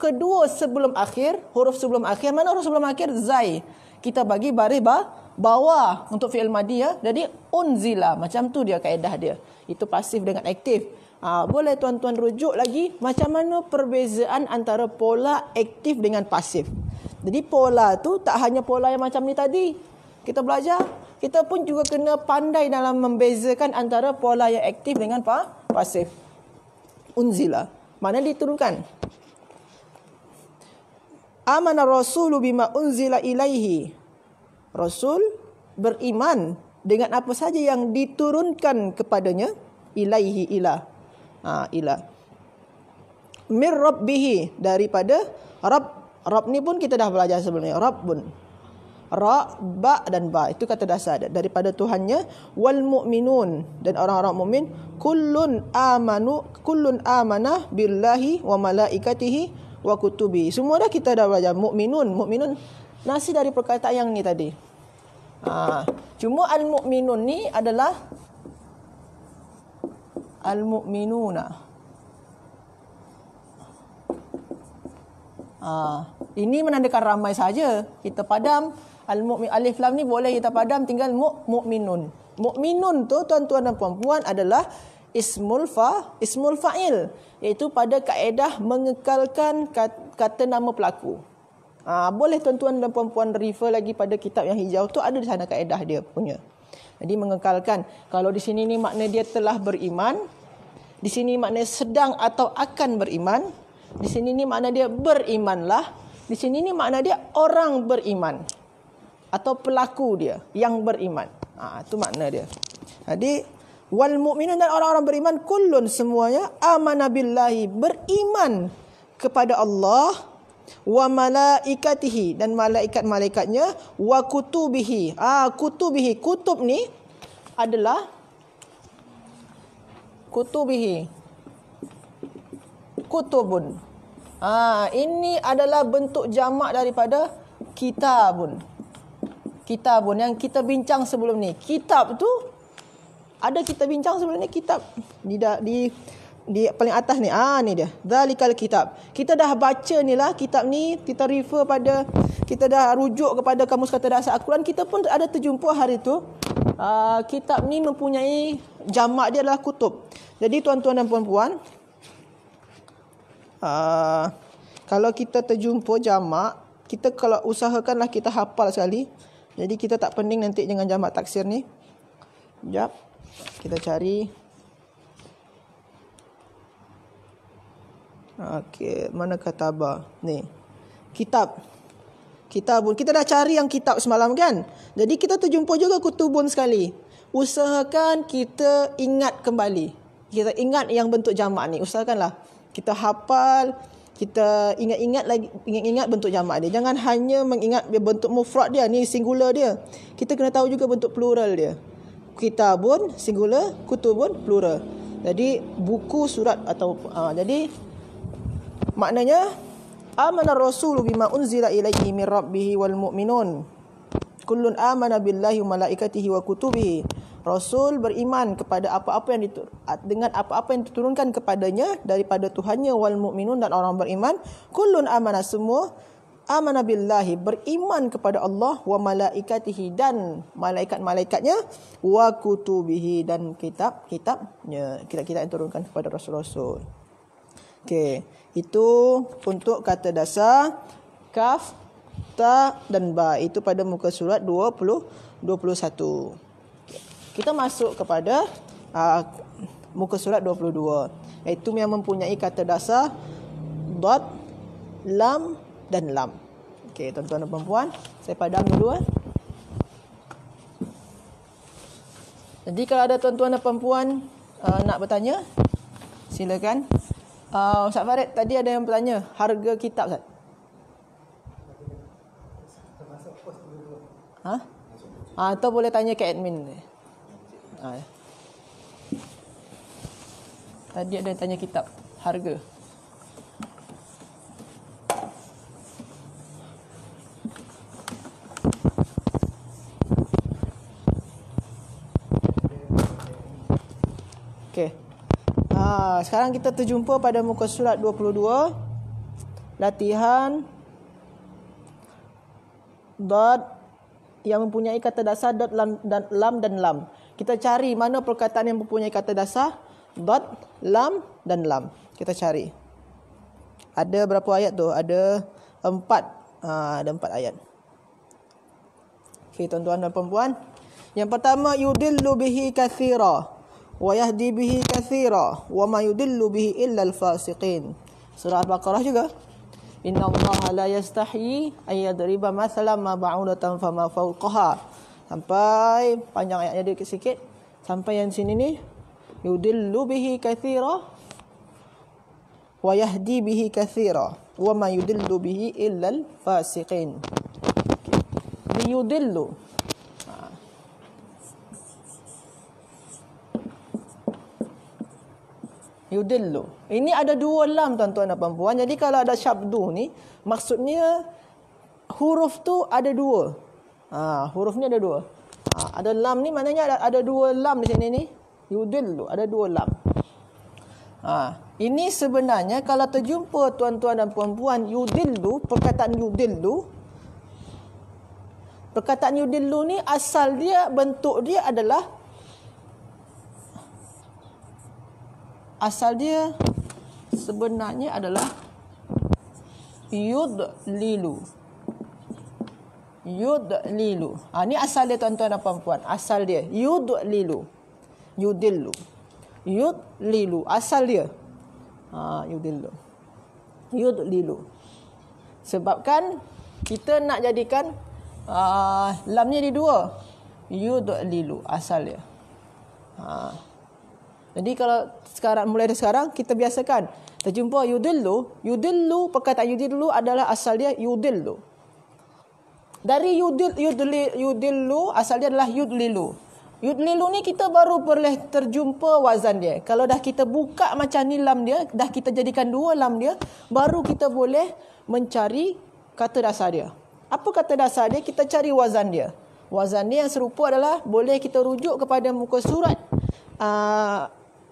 kedua sebelum akhir, huruf sebelum akhir mana huruf sebelum akhir zai. Kita bagi baris ba bawah untuk fi'il madi ya. Jadi unzila macam tu dia kaedah dia. Itu pasif dengan aktif. Ha, boleh tuan-tuan rujuk lagi macam mana perbezaan antara pola aktif dengan pasif. Jadi pola tu tak hanya pola yang macam ni tadi. Kita belajar kita pun juga kena pandai dalam membezakan antara pola yang aktif dengan pasif. Unzila. Mana diturunkan? Amana rasulu bima unzila ilaihi. Rasul beriman dengan apa saja yang diturunkan kepadanya ilaihi ilah. Ha, ilah. Mir daripada rabb Rab ni pun kita dah belajar sebelumnya. Rabbun ra ba dan ba itu kata dasar daripada tuhannya wal mu'minun dan orang-orang mukmin kullun amanu kullun amana billahi wa malaikatihi wa kutubi semua dah kita dah belajar mukminun mukminun nasi dari perkataan yang ni tadi ha. cuma al mukminun ni adalah al mukminuna ha. ini menandakan ramai saja kita padam Al-mu'min alif lam ni boleh kita padam tinggal mu'minun. Mu'minun tu tuan-tuan dan puan-puan adalah ismul fa ismul fa'il iaitu pada kaedah mengekalkan kata, kata nama pelaku. Ha, boleh tuan-tuan dan puan-puan refer lagi pada kitab yang hijau tu ada di sana kaedah dia punya. Jadi mengekalkan kalau di sini ni makna dia telah beriman, di sini makna sedang atau akan beriman, di sini ni makna dia berimanlah, di sini ni makna dia orang beriman atau pelaku dia yang beriman. Ha, itu makna dia. Jadi wal mu'minun dan orang-orang beriman kullun semuanya amana billahi beriman kepada Allah wa malaikatihi dan malaikat-malaikatnya wa kutubihi. Ah ha, kutubihi kutub ni adalah kutubihi kutubun. Ah ha, ini adalah bentuk jamak daripada kitabun kitab pun yang kita bincang sebelum ni. Kitab tu ada kita bincang sebelum ni kitab di di di paling atas ni. Ah ni dia. Zalikal kitab. Kita dah baca ni lah kitab ni kita refer pada kita dah rujuk kepada kamus kata dasar Al-Quran kita pun ada terjumpa hari tu. Uh, kitab ni mempunyai jamak dia adalah kutub. Jadi tuan-tuan dan puan-puan uh, kalau kita terjumpa jamak kita kalau usahakanlah kita hafal sekali. Jadi kita tak pening nanti dengan jamak taksir ni. Sekejap. Kita cari. Okey, mana kata kataba? Ni. Kitab. pun Kita dah cari yang kitab semalam kan? Jadi kita terjumpa juga kutubun sekali. Usahakan kita ingat kembali. Kita ingat yang bentuk jamak ni. Usahakanlah. Kita hafal kita ingat-ingat lagi ingat-ingat bentuk jamak dia jangan hanya mengingat bentuk mufrad dia ni singular dia kita kena tahu juga bentuk plural dia kita pun singular kutubun plural jadi buku surat atau ha, jadi maknanya amanar rasul bima unzila ilaihi min rabbih wal mu'minun kullun amana billahi wa malaikatihi wa kutubihi rasul beriman kepada apa-apa yang ditur dengan apa-apa yang diturunkan kepadanya daripada Tuhannya wal mukminun dan orang beriman kullun amana semua amana billahi beriman kepada Allah wa malaikatihi dan malaikat-malaikatnya wa kutubihi dan kitab-kitabnya kitab-kitab yang turunkan kepada rasul-rasul okey itu untuk kata dasar kaf ta dan ba itu pada muka surat 20 21. Kita masuk kepada uh, muka surat 22 iaitu yang mempunyai kata dasar dot lam dan lam. Okey tuan-tuan dan puan-puan, saya padam dulu eh. Jadi kalau ada tuan-tuan dan puan-puan uh, nak bertanya silakan. Uh, Ustaz Farid tadi ada yang bertanya harga kitab Ustaz. Ha? Ha, ah, atau boleh tanya ke admin. Ha. Tadi ada tanya kitab harga. Okey. Ha, sekarang kita terjumpa pada muka surat 22 latihan dot yang mempunyai kata dasar dot lam dan lam dan lam. Kita cari mana perkataan yang mempunyai kata dasar dot lam dan lam. Kita cari. Ada berapa ayat tu? Ada empat. Ha, ada empat ayat. Okey, tuan-tuan dan perempuan. Yang pertama, yudillu bihi kathira. Wa yahdi bihi kathira. Wa ma yudillu bihi illa al-fasiqin. Surah Al-Baqarah juga. Inna Allah la yastahi ayyadriba mathalam ma ba'unatan fa ma fawqaha. Sampai panjang ayatnya dikit sikit. Sampai yang sini ni. Yudillu bihi kathira. Wa yahdi bihi kathira. Wa ma yudillu bihi illal fasiqin. Okay. Yudillu. yudillu. Ini ada dua lam tuan-tuan dan puan Jadi kalau ada syabdu ni, maksudnya huruf tu ada dua. Ha, huruf ni ada dua. Ha, ada lam ni maknanya ada, ada dua lam di sini ni. Yudillu, ada dua lam. Ha, ini sebenarnya kalau terjumpa tuan-tuan dan puan-puan yudillu, perkataan yudillu. Perkataan yudillu ni asal dia, bentuk dia adalah asal dia sebenarnya adalah yud lilu yud lilu ha, ni asal dia tuan-tuan dan puan-puan asal dia yud lilu yudillu yud lilu asal dia ha, yudillu yud lilu sebabkan kita nak jadikan uh, lamnya di dua yud lilu asal dia ha. Jadi kalau sekarang mulai dari sekarang kita biasakan terjumpa yudillu, yudillu perkataan yudillu adalah asal dia yudillu. Dari yudil yudli, yudillu asal dia adalah yudlilu. Yudlilu ni kita baru boleh terjumpa wazan dia. Kalau dah kita buka macam ni lam dia, dah kita jadikan dua lam dia, baru kita boleh mencari kata dasar dia. Apa kata dasar dia? Kita cari wazan dia. Wazan dia yang serupa adalah boleh kita rujuk kepada muka surat ah,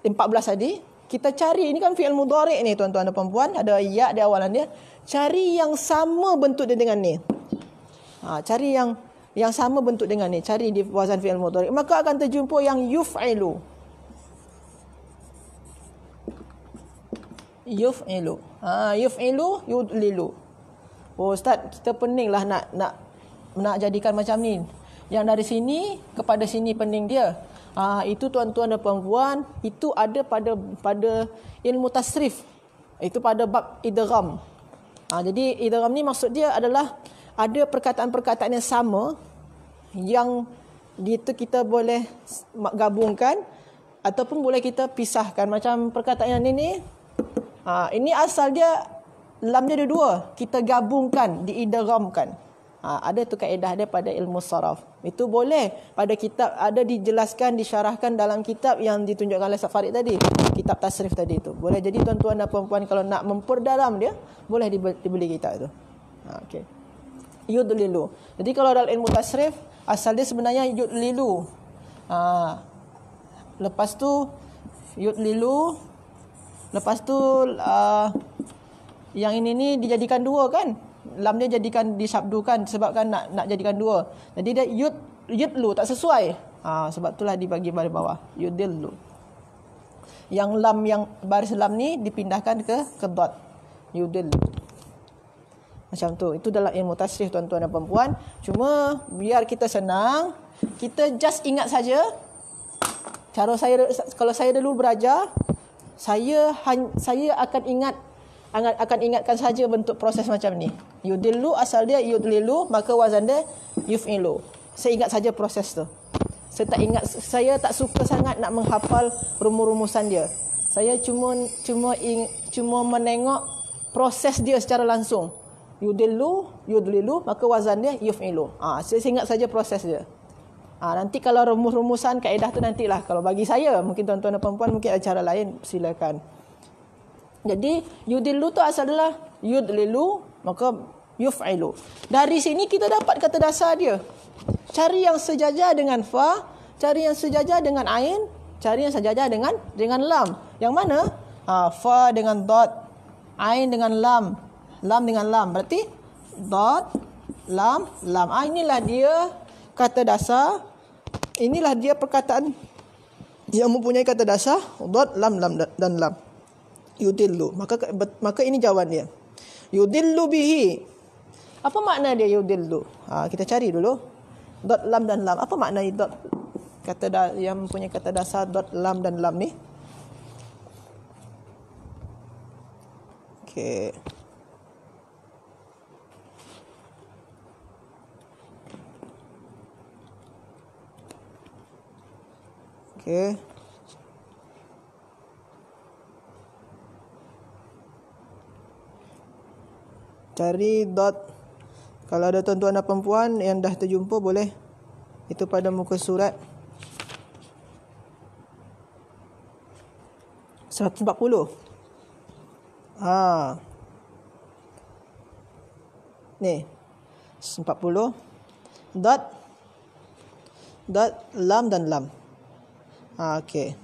14 tadi kita cari ini kan fi'il mudhari' ni tuan-tuan dan puan ada ya di awalan dia cari yang sama bentuk dia dengan ni ha, cari yang yang sama bentuk dengan ni cari di wazan fi'il mudhari' maka akan terjumpa yang yuf'ilu yuf'ilu ha, yuf'ilu yudlilu oh ustaz kita peninglah nak nak nak jadikan macam ni yang dari sini kepada sini pening dia Ha, itu tuan-tuan dan puan-puan, itu ada pada pada ilmu tasrif. Itu pada bab idgham. Ha, jadi idgham ni maksud dia adalah ada perkataan-perkataan yang sama yang itu kita boleh gabungkan ataupun boleh kita pisahkan macam perkataan yang ini Ah Ha, ini asal dia lam dia ada dua, kita gabungkan, diidghamkan. Ha, ada tu kaedah dia pada ilmu saraf. Itu boleh. Pada kitab ada dijelaskan, disyarahkan dalam kitab yang ditunjukkan oleh Safarid tadi. Kitab tasrif tadi itu Boleh jadi tuan-tuan dan perempuan kalau nak memperdalam dia, boleh dibeli kitab itu, Ha, okay. Yudlilu. Jadi kalau dalam ilmu tasrif, asal dia sebenarnya yudlilu. Ha, lepas tu, yudlilu. Lepas tu, uh, yang ini ni dijadikan dua Kan? lam dia jadikan disabdukan sebabkan nak nak jadikan dua. Jadi dia yud yudlu tak sesuai. Ha, sebab itulah dibagi baris bawah. Yudillu. Yang lam yang baris lam ni dipindahkan ke ke dot. Yudillu. Macam tu. Itu dalam ilmu tasrih tuan-tuan dan puan-puan. Cuma biar kita senang, kita just ingat saja cara saya kalau saya dulu belajar saya saya akan ingat akan ingatkan saja bentuk proses macam ni. Yudilu asal dia yudlilu maka wazan dia yufilu. Saya ingat saja proses tu. Saya tak ingat saya tak suka sangat nak menghafal rumus-rumusan dia. Saya cuma cuma ing, cuma menengok proses dia secara langsung. Yudilu yudlilu maka wazan dia yufilu. Ah ha, saya, ingat saja proses dia. Ha, nanti kalau rumus-rumusan kaedah tu nantilah. Kalau bagi saya, mungkin tuan-tuan dan puan-puan, mungkin acara lain, silakan. Jadi yudilu tu asal adalah yudlilu maka yufailu. Dari sini kita dapat kata dasar dia. Cari yang sejajar dengan fa, cari yang sejajar dengan ain, cari yang sejajar dengan dengan lam. Yang mana? Ha, fa dengan dot, ain dengan lam, lam dengan lam. Berarti dot, lam, lam. Ha, inilah dia kata dasar. Inilah dia perkataan yang mempunyai kata dasar dot, lam, lam dan lam yudillu. Maka maka ini jawapan dia. Yudillu bihi. Apa makna dia yudillu? Ha, kita cari dulu. Dot lam dan lam. Apa makna dot kata da, yang punya kata dasar dot lam dan lam ni? Okey. Okay. cari dot kalau ada tuan-tuan dan perempuan yang dah terjumpa boleh itu pada muka surat 140 ha ni 140 dot dot lam dan lam ha okey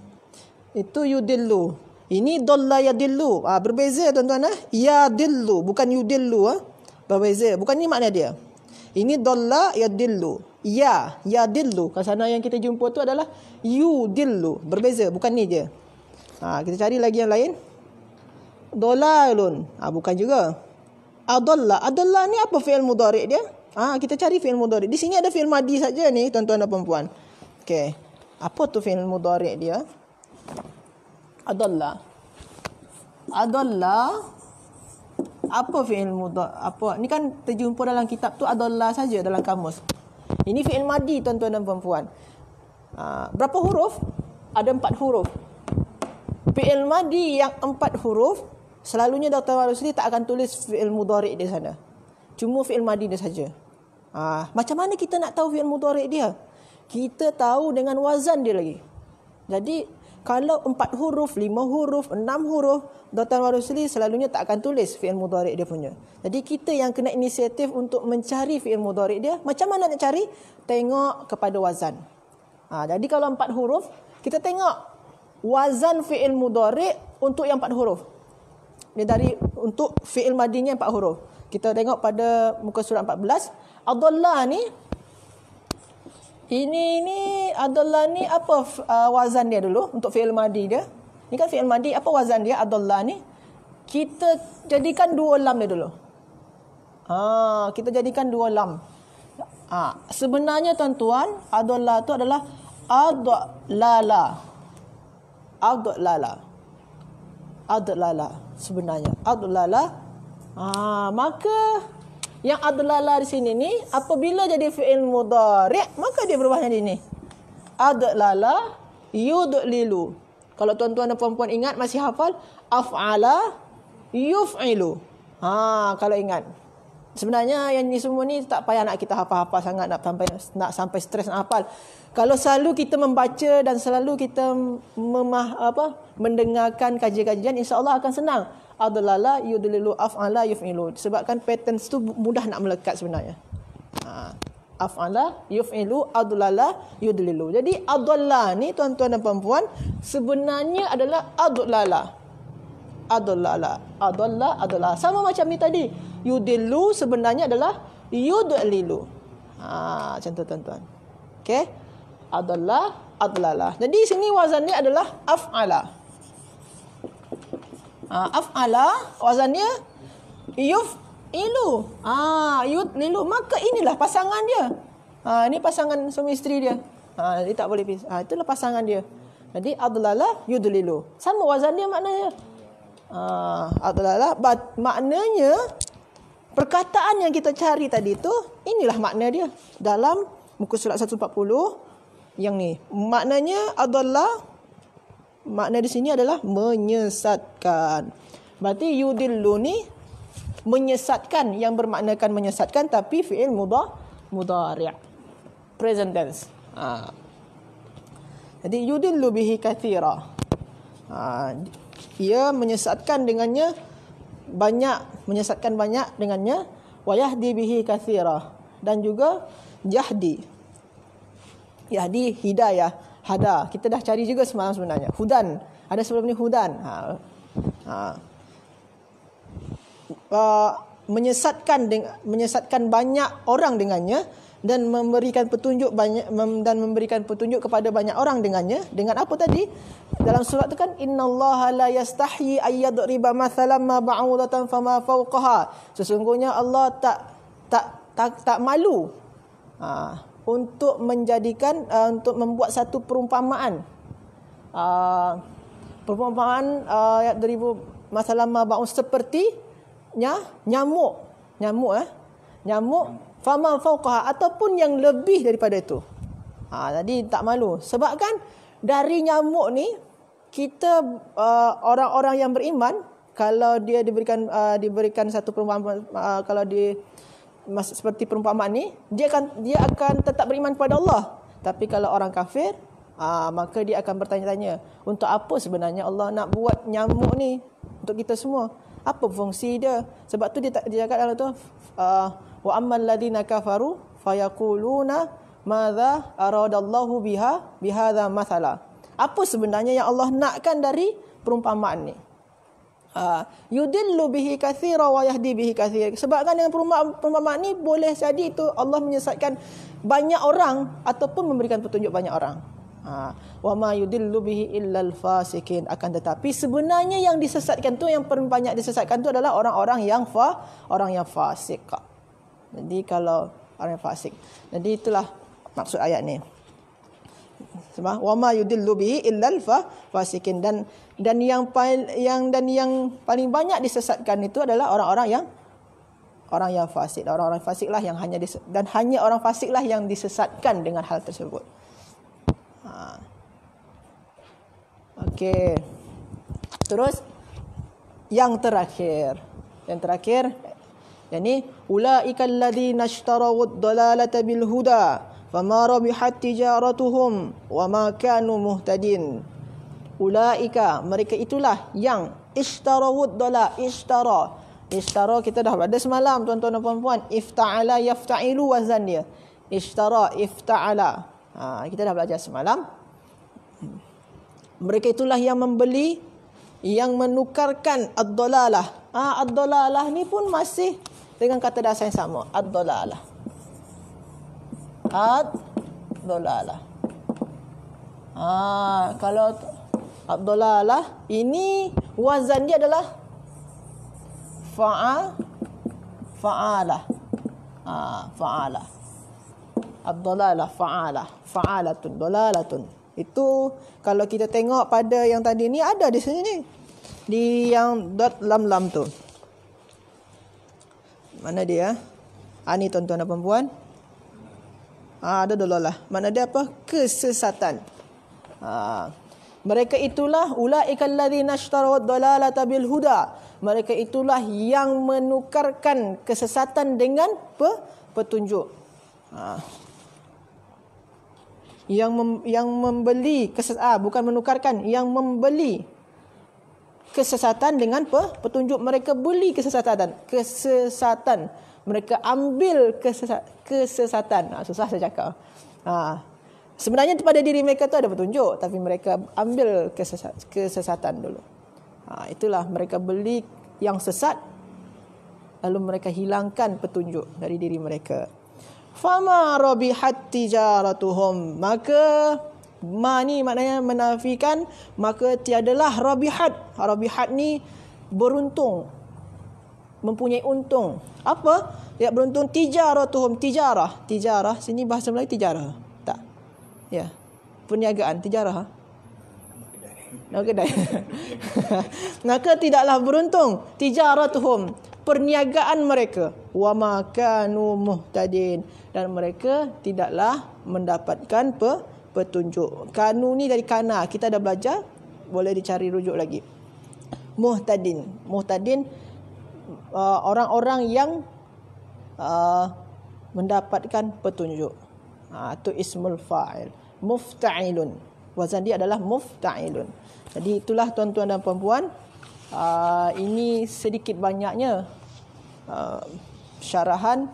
itu yudillu ini dolla yadillu. Ha, berbeza tuan-tuan. Eh? Yadillu. Bukan yudillu. Eh? Berbeza. Bukan ni makna dia. Ini dolla yadillu. Ya. Yadillu. Kasana yang kita jumpa tu adalah yudillu. Berbeza. Bukan ni je. Ha, kita cari lagi yang lain. Dolalun. Ha, bukan juga. Adolla. Adolla ni apa fi'il mudarik dia? Ha, kita cari fi'il mudarik. Di sini ada fi'il madi saja ni tuan-tuan dan perempuan. Okay. Apa tu fi'il mudarik dia? adalla adalla apa fi'il mudhar apa ni kan terjumpa dalam kitab tu adalla saja dalam kamus ini fi'il madi tuan-tuan dan puan-puan uh, berapa huruf ada empat huruf fi'il madi yang empat huruf selalunya doktor Marusli tak akan tulis fi'il mudhari di sana cuma fi'il madi dia saja uh, macam mana kita nak tahu fi'il mudhari dia kita tahu dengan wazan dia lagi jadi kalau empat huruf, lima huruf, enam huruf, Dr. Warusli selalunya tak akan tulis fi'il mudarik dia punya. Jadi kita yang kena inisiatif untuk mencari fi'il mudarik dia, macam mana nak cari? Tengok kepada wazan. Ha, jadi kalau empat huruf, kita tengok wazan fi'il mudarik untuk yang empat huruf. Ini dari untuk fi'il madinya empat huruf. Kita tengok pada muka surat 14. Adullah ni, ini ni adalah ni apa uh, wazan dia dulu untuk fi'il madi dia. Ni kan fi'il madi apa wazan dia adalah ni. Kita jadikan dua lam dia dulu. Ha, kita jadikan dua lam. Ha, sebenarnya tuan-tuan adalah tu adalah adlala. Adlala. Adlala sebenarnya. Adlala. Ah, ha, maka yang adlala di sini ni apabila jadi fi'il mudhari' maka dia berubah jadi ni. Adlala yudlilu. Kalau tuan-tuan dan puan-puan ingat masih hafal af'ala yuf'ilu. Ha kalau ingat. Sebenarnya yang ni semua ni tak payah nak kita hafal-hafal sangat nak sampai nak sampai stres nak hafal. Kalau selalu kita membaca dan selalu kita memah, apa mendengarkan kajian-kajian insya-Allah akan senang adlala yudlilu af'ala yuf'ilu sebabkan pattern tu mudah nak melekat sebenarnya ha af'ala yuf'ilu adlala yudlilu jadi adlala ni tuan-tuan dan puan-puan sebenarnya adalah adlala adlala adlala adlala sama macam ni tadi yudlilu sebenarnya adalah yudlilu ha macam tu tuan-tuan okey adlala adlala jadi sini wazannya adalah af'ala Ha, af'ala wazannya yuf ilu. Ha, ah, yuf ilu. Maka inilah pasangan dia. Ha, ini pasangan suami isteri dia. Ha, dia tak boleh pisah. Ha, itulah pasangan dia. Jadi adlala yudlilu. Sama wazannya maknanya. Ha, adlala but maknanya perkataan yang kita cari tadi tu inilah makna dia dalam muka surat 140 yang ni. Maknanya adlala makna di sini adalah menyesatkan. Berarti yudillu ni menyesatkan yang bermaknakan menyesatkan tapi fi'il mudah mudari' present tense. Ha. Jadi yudillu bihi kathira. Ha. Ia menyesatkan dengannya banyak menyesatkan banyak dengannya wa yahdi bihi kathira dan juga yahdi. Yahdi hidayah. Hada. Kita dah cari juga semalam sebenarnya. Hudan. Ada sebelum ni Hudan. Ha. Ha. Uh, menyesatkan dengan, menyesatkan banyak orang dengannya dan memberikan petunjuk banyak mem, dan memberikan petunjuk kepada banyak orang dengannya dengan apa tadi dalam surat tu kan innallaha la yastahyi ayyadriba mathalan ma ba'udatan fama fawqaha sesungguhnya Allah tak tak tak, tak malu ha untuk menjadikan uh, untuk membuat satu perumpamaan uh, perumpamaan uh, dari masalah mabaun seperti nya nyamuk nyamuk eh nyamuk fama fauqaha ataupun yang lebih daripada itu ha jadi tak malu sebab kan dari nyamuk ni kita uh, orang-orang yang beriman kalau dia diberikan uh, diberikan satu perumpamaan uh, kalau dia seperti perumpamaan ni dia akan dia akan tetap beriman kepada Allah tapi kalau orang kafir aa, ah, maka dia akan bertanya-tanya untuk apa sebenarnya Allah nak buat nyamuk ni untuk kita semua apa fungsi dia sebab tu dia tak dia cakap dalam tu ah, wa ammal ladina kafaru fayaquluna madza aradallahu biha bihadza masala apa sebenarnya yang Allah nakkan dari perumpamaan ni Ha, yudillu bihi kathira wa yahdi bihi kathira. Sebabkan dengan perumpamaan ni boleh jadi itu Allah menyesatkan banyak orang ataupun memberikan petunjuk banyak orang. Ha, wa ma yudillu bihi illal fasikin akan tetapi sebenarnya yang disesatkan tu yang paling banyak disesatkan tu adalah orang-orang yang fa orang yang fasik. Jadi kalau orang yang fasik. Jadi itulah maksud ayat ni sama wa ma yudillu bihi illal fasikin dan dan yang yang dan yang paling banyak disesatkan itu adalah orang-orang yang orang yang fasik orang-orang fasiklah yang hanya dises, dan hanya orang fasiklah yang disesatkan dengan hal tersebut ha. okey terus yang terakhir yang terakhir yakni ulaikal ladzina ashtarawud dalalata bil huda fama rabihat tijaratuhum wama kanu muhtadin ulaika mereka itulah yang ishtarawud dala ishtara ishtara kita dah pada semalam tuan-tuan dan puan-puan ifta'ala yafta'ilu wazan dia ishtara ifta'ala ha, kita dah belajar semalam mereka itulah yang membeli yang menukarkan ad-dalalah ha, ad-dalalah ni pun masih dengan kata dasar yang sama ad-dalalah at Abdolala. Ah, ha, kalau Abdolala ini wazan dia adalah fa'al fa'ala. Ha, ah, fa'ala. Abdolala fa'ala, fa'alatun dolalatun. Itu kalau kita tengok pada yang tadi ni ada di sini ni. Di yang dot lam lam tu. Mana dia? Ani ha, tuan-tuan dan puan-puan. Ah, ada dolalah. mana dia apa? Kesesatan. Ha. Mereka itulah ulaikal ladzina ashtarawad dalalata bil huda. Mereka itulah yang menukarkan kesesatan dengan pe petunjuk. Ha. Yang mem, yang membeli kesesatan ah, bukan menukarkan, yang membeli kesesatan dengan pe petunjuk mereka beli kesesatan. Kesesatan mereka ambil kesesat, kesesatan. Ha, susah saya cakap. Ha. Sebenarnya pada diri mereka tu ada petunjuk tapi mereka ambil kesesat, kesesatan dulu. Ha, itulah mereka beli yang sesat lalu mereka hilangkan petunjuk dari diri mereka. Fama rabihat tijaratuhum maka mani maknanya menafikan maka tiadalah rabihat. Rabihat ni beruntung mempunyai untung. Apa? Ya beruntung tijarah tuhum tijarah. Tijarah sini bahasa Melayu tijarah. Tak. Ya. Perniagaan tijarah. Nak ke kedai. Nak ke tidaklah beruntung tijarah tijaratuhum perniagaan mereka wa makanu muhtadin dan mereka tidaklah mendapatkan pe, petunjuk. Kanu ni dari kana. Kita dah belajar boleh dicari rujuk lagi. Muhtadin. Muhtadin uh, orang-orang yang uh, mendapatkan petunjuk. Ha, ah, itu ismul fa'il. Mufta'ilun. Wazan dia adalah mufta'ilun. Jadi itulah tuan-tuan dan puan-puan. Uh, ini sedikit banyaknya uh, syarahan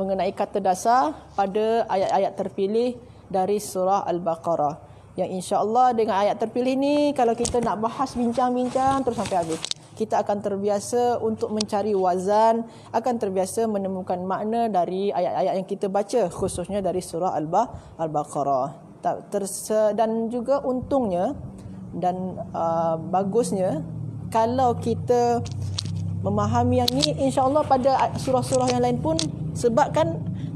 mengenai kata dasar pada ayat-ayat terpilih dari surah Al-Baqarah. Yang insya Allah dengan ayat terpilih ni kalau kita nak bahas bincang-bincang terus sampai habis kita akan terbiasa untuk mencari wazan, akan terbiasa menemukan makna dari ayat-ayat yang kita baca khususnya dari surah Al-Bah, Al-Baqarah. Dan juga untungnya dan uh, bagusnya kalau kita memahami yang ini Allah pada surah-surah yang lain pun sebab kan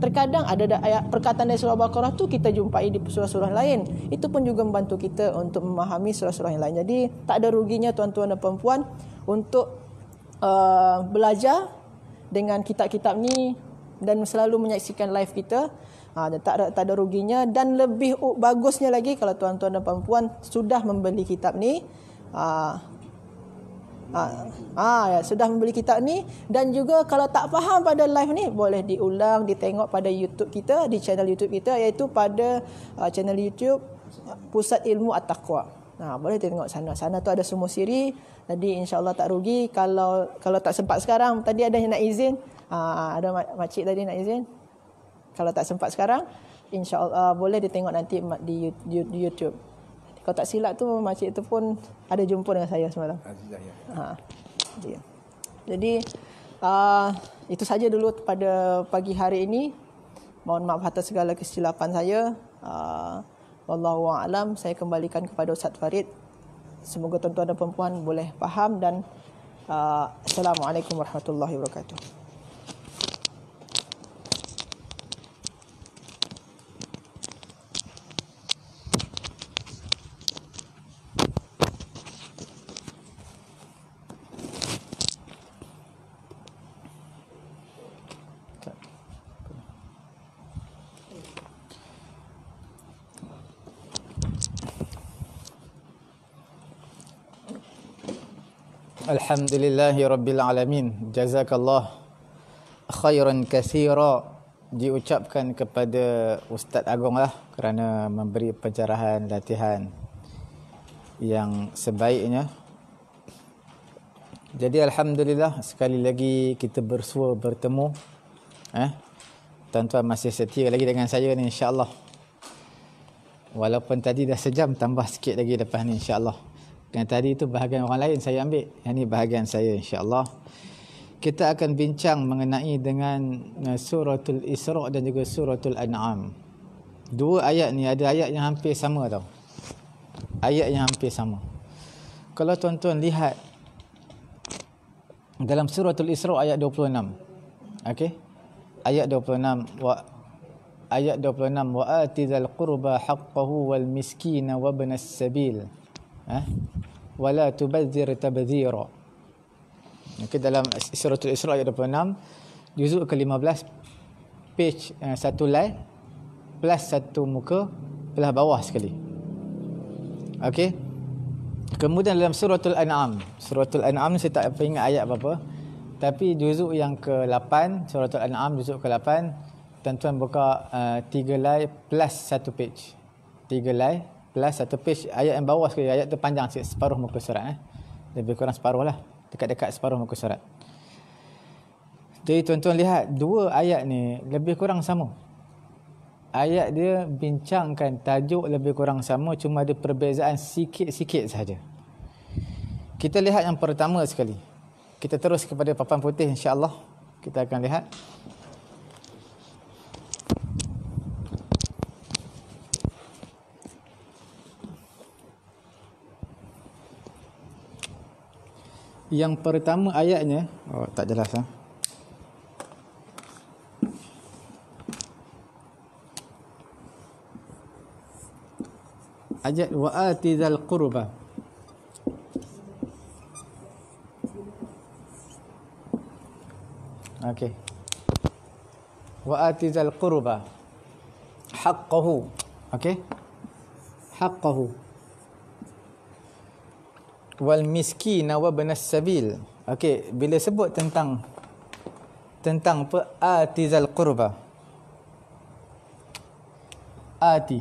terkadang ada ayat perkataan dari surah al-baqarah tu kita jumpai di surah-surah lain itu pun juga membantu kita untuk memahami surah-surah yang lain jadi tak ada ruginya tuan-tuan dan puan-puan untuk uh, belajar dengan kitab-kitab ni dan selalu menyaksikan live kita ha, tak, ada, tak ada ruginya dan lebih uh, bagusnya lagi kalau tuan-tuan dan puan-puan sudah membeli kitab ni ha, ha, ha, ya, sudah membeli kitab ni dan juga kalau tak faham pada live ni boleh diulang ditengok pada youtube kita di channel youtube kita iaitu pada uh, channel youtube Pusat Ilmu At-Taqwa Nah, ha, boleh tengok sana. Sana tu ada semua siri. Jadi insyaallah tak rugi kalau kalau tak sempat sekarang. Tadi ada yang nak izin. Ha, ada makcik tadi nak izin. Kalau tak sempat sekarang, insyaallah allah boleh ditengok nanti di YouTube. Kalau tak silap tu makcik tu pun ada jumpa dengan saya semalam. Ya. Ha. Jadi uh, itu saja dulu pada pagi hari ini. Mohon maaf atas segala kesilapan saya. Uh, Wallahu a'lam. Saya kembalikan kepada Ustaz Farid. Semoga tuan-tuan dan puan boleh faham dan uh, assalamualaikum warahmatullahi wabarakatuh. Alhamdulillahirrabbilalamin Jazakallah Khairan kathira Diucapkan kepada Ustaz Agong lah Kerana memberi pencerahan latihan Yang sebaiknya Jadi Alhamdulillah Sekali lagi kita bersua bertemu eh? Tuan-tuan masih setia lagi dengan saya ni insyaAllah Walaupun tadi dah sejam Tambah sikit lagi lepas ni insyaAllah yang tadi itu bahagian orang lain saya ambil. Yang ini bahagian saya Insya Allah Kita akan bincang mengenai dengan eh, suratul Isra' dan juga suratul An'am. Dua ayat ni ada ayat yang hampir sama tau. Ayat yang hampir sama. Kalau tuan-tuan lihat dalam suratul Isra' ayat 26. Okey. Ayat 26 wa ayat 26 wa atizal qurba haqqahu wal miskina wa ibnas sabil eh wala tubadzir tabdhira okay, dalam suratul isra ayat 26 juzuk ke-15 page eh, satu line plus satu muka belah bawah sekali okey kemudian dalam suratul an'am suratul an'am saya tak apa ingat ayat berapa tapi juzuk yang ke-8 suratul an'am juzuk ke-8 tuan-tuan buka uh, tiga line plus satu page tiga line plus satu page ayat yang bawah sekali ayat tu panjang sikit separuh muka surat eh. Lebih kurang separuh lah. Dekat-dekat separuh muka surat. Jadi tuan-tuan lihat dua ayat ni lebih kurang sama. Ayat dia bincangkan tajuk lebih kurang sama cuma ada perbezaan sikit-sikit saja. Kita lihat yang pertama sekali. Kita terus kepada papan putih insyaallah Kita akan lihat Yang pertama ayatnya oh tak jelas ah. Ajat wa'ati atizal qurba. Okay. Wa atizal qurba. Haqqahu. Okay. Haqqahu wal miski nawa benas sabil. Okay, bila sebut tentang tentang apa? Atizal qurba. Ati.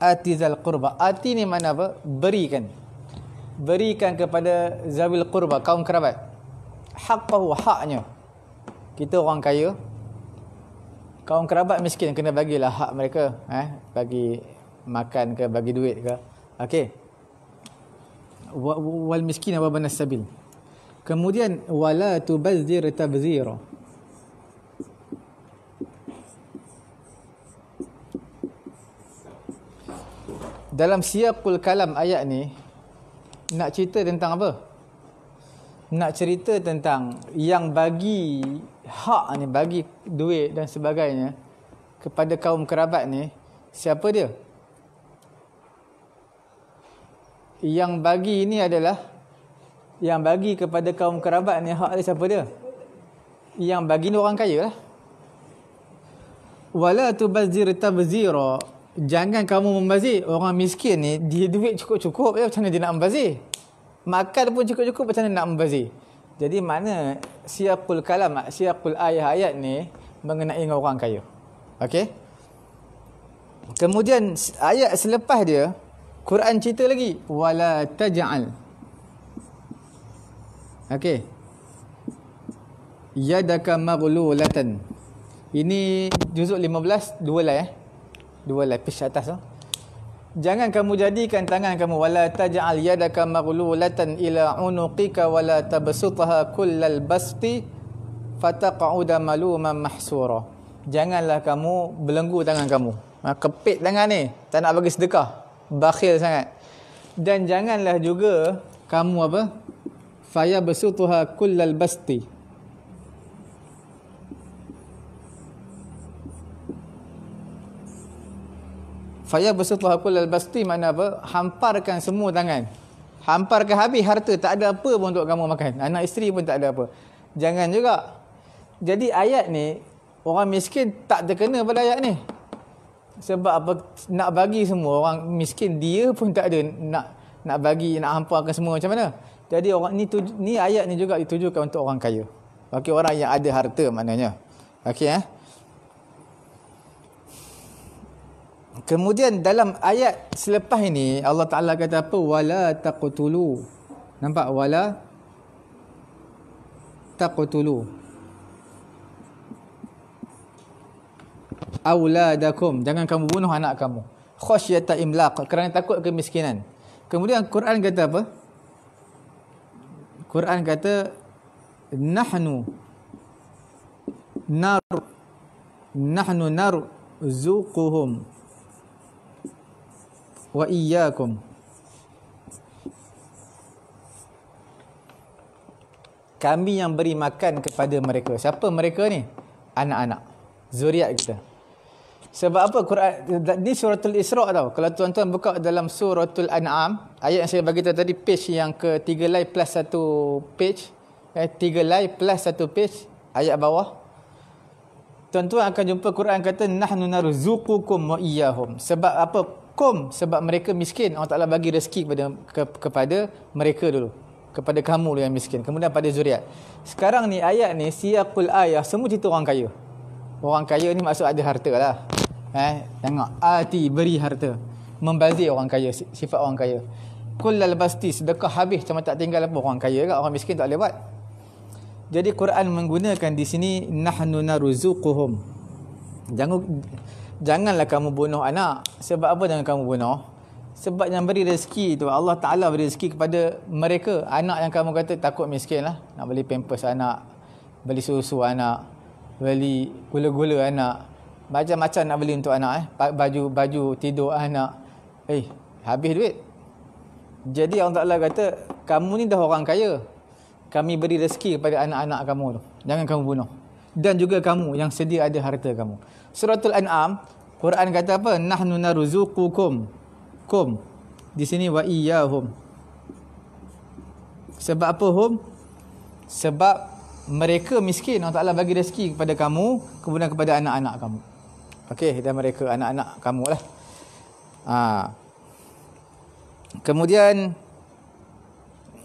Atizal qurba. Ati ni mana apa? Berikan. Berikan kepada zawil qurba, kaum kerabat. Hak Hakku haknya. Kita orang kaya. Kaum kerabat miskin kena bagilah hak mereka, eh? Bagi makan ke bagi duit ke. Okey wal miskin wa banas sabil. Kemudian wala tubazir tabzira. Dalam siyakul kalam ayat ni nak cerita tentang apa? Nak cerita tentang yang bagi hak ni bagi duit dan sebagainya kepada kaum kerabat ni siapa dia? yang bagi ini adalah yang bagi kepada kaum kerabat ni hak dia siapa dia? Yang bagi ni orang kaya lah. Wala tu bazir tabzira. Jangan kamu membazir. Orang miskin ni dia duit cukup-cukup ya macam mana dia nak membazir? Makan pun cukup-cukup macam mana nak membazir? Jadi mana siapul kalam, siapul ayat-ayat ni mengenai orang kaya. Okey? Kemudian ayat selepas dia Quran cerita lagi wala taj'al Okey yadaka maghlulatan Ini juzuk 15 dua lah eh dua lah pish atas eh? Jangan kamu jadikan tangan kamu wala taj'al yadaka maghlulatan ila unuqika wala tabsutaha kullal basti fataq'uda maluman mahsura Janganlah kamu belenggu tangan kamu Ha, kepit tangan ni Tak nak bagi sedekah bakhil sangat. Dan janganlah juga kamu apa? Faya besutuha kullal basti. Faya besutuha kullal basti mana apa? Hamparkan semua tangan. Hamparkan habis harta. Tak ada apa pun untuk kamu makan. Anak isteri pun tak ada apa. Jangan juga. Jadi ayat ni, orang miskin tak terkena pada ayat ni sebab apa nak bagi semua orang miskin dia pun tak ada nak nak bagi nak hampakan semua macam mana jadi orang ni tu ni ayat ni juga ditujukan untuk orang kaya bagi orang yang ada harta maknanya okey eh kemudian dalam ayat selepas ini Allah Taala kata apa wala taqtulu nampak wala taqtulu auladakum jangan kamu bunuh anak kamu khasyata imlaq kerana takut kemiskinan kemudian Quran kata apa Quran kata nahnu nar nahnu nar zuquhum wa iyyakum kami yang beri makan kepada mereka siapa mereka ni anak-anak zuriat kita sebab apa Quran ni suratul Isra tau. Kalau tuan-tuan buka dalam suratul An'am, ayat yang saya bagi tahu tadi page yang ke tiga lay plus satu page, eh 3 lay plus satu page ayat bawah. Tuan-tuan akan jumpa Quran kata nahnu narzuqukum wa iyyahum. Sebab apa? Kum sebab mereka miskin Allah Taala bagi rezeki kepada ke, kepada mereka dulu. Kepada kamu yang miskin. Kemudian pada zuriat. Sekarang ni ayat ni siyaqul ayah semua cerita orang kaya. Orang kaya ni maksud ada harta lah eh tengok ati beri harta membazir orang kaya sifat orang kaya kullal basti sedekah habis sama tak tinggal apa orang kaya ke orang miskin tak boleh buat jadi Quran menggunakan di sini nahnu naruzuquhum jangan janganlah kamu bunuh anak sebab apa jangan kamu bunuh sebab yang beri rezeki tu Allah Ta'ala beri rezeki kepada mereka anak yang kamu kata takut miskin lah nak beli pampers anak beli susu anak beli gula-gula anak Baca macam nak beli untuk anak eh baju baju tidur anak ah eh habis duit jadi Allah Taala kata kamu ni dah orang kaya kami beri rezeki kepada anak-anak kamu tu jangan kamu bunuh dan juga kamu yang sedia ada harta kamu suratul an'am Quran kata apa nahnu naruzuqukum kum di sini wa iyyahum sebab apa hum sebab mereka miskin Allah Taala bagi rezeki kepada kamu kemudian kepada anak-anak kamu Okey, dan mereka anak-anak kamu lah. Ha. Kemudian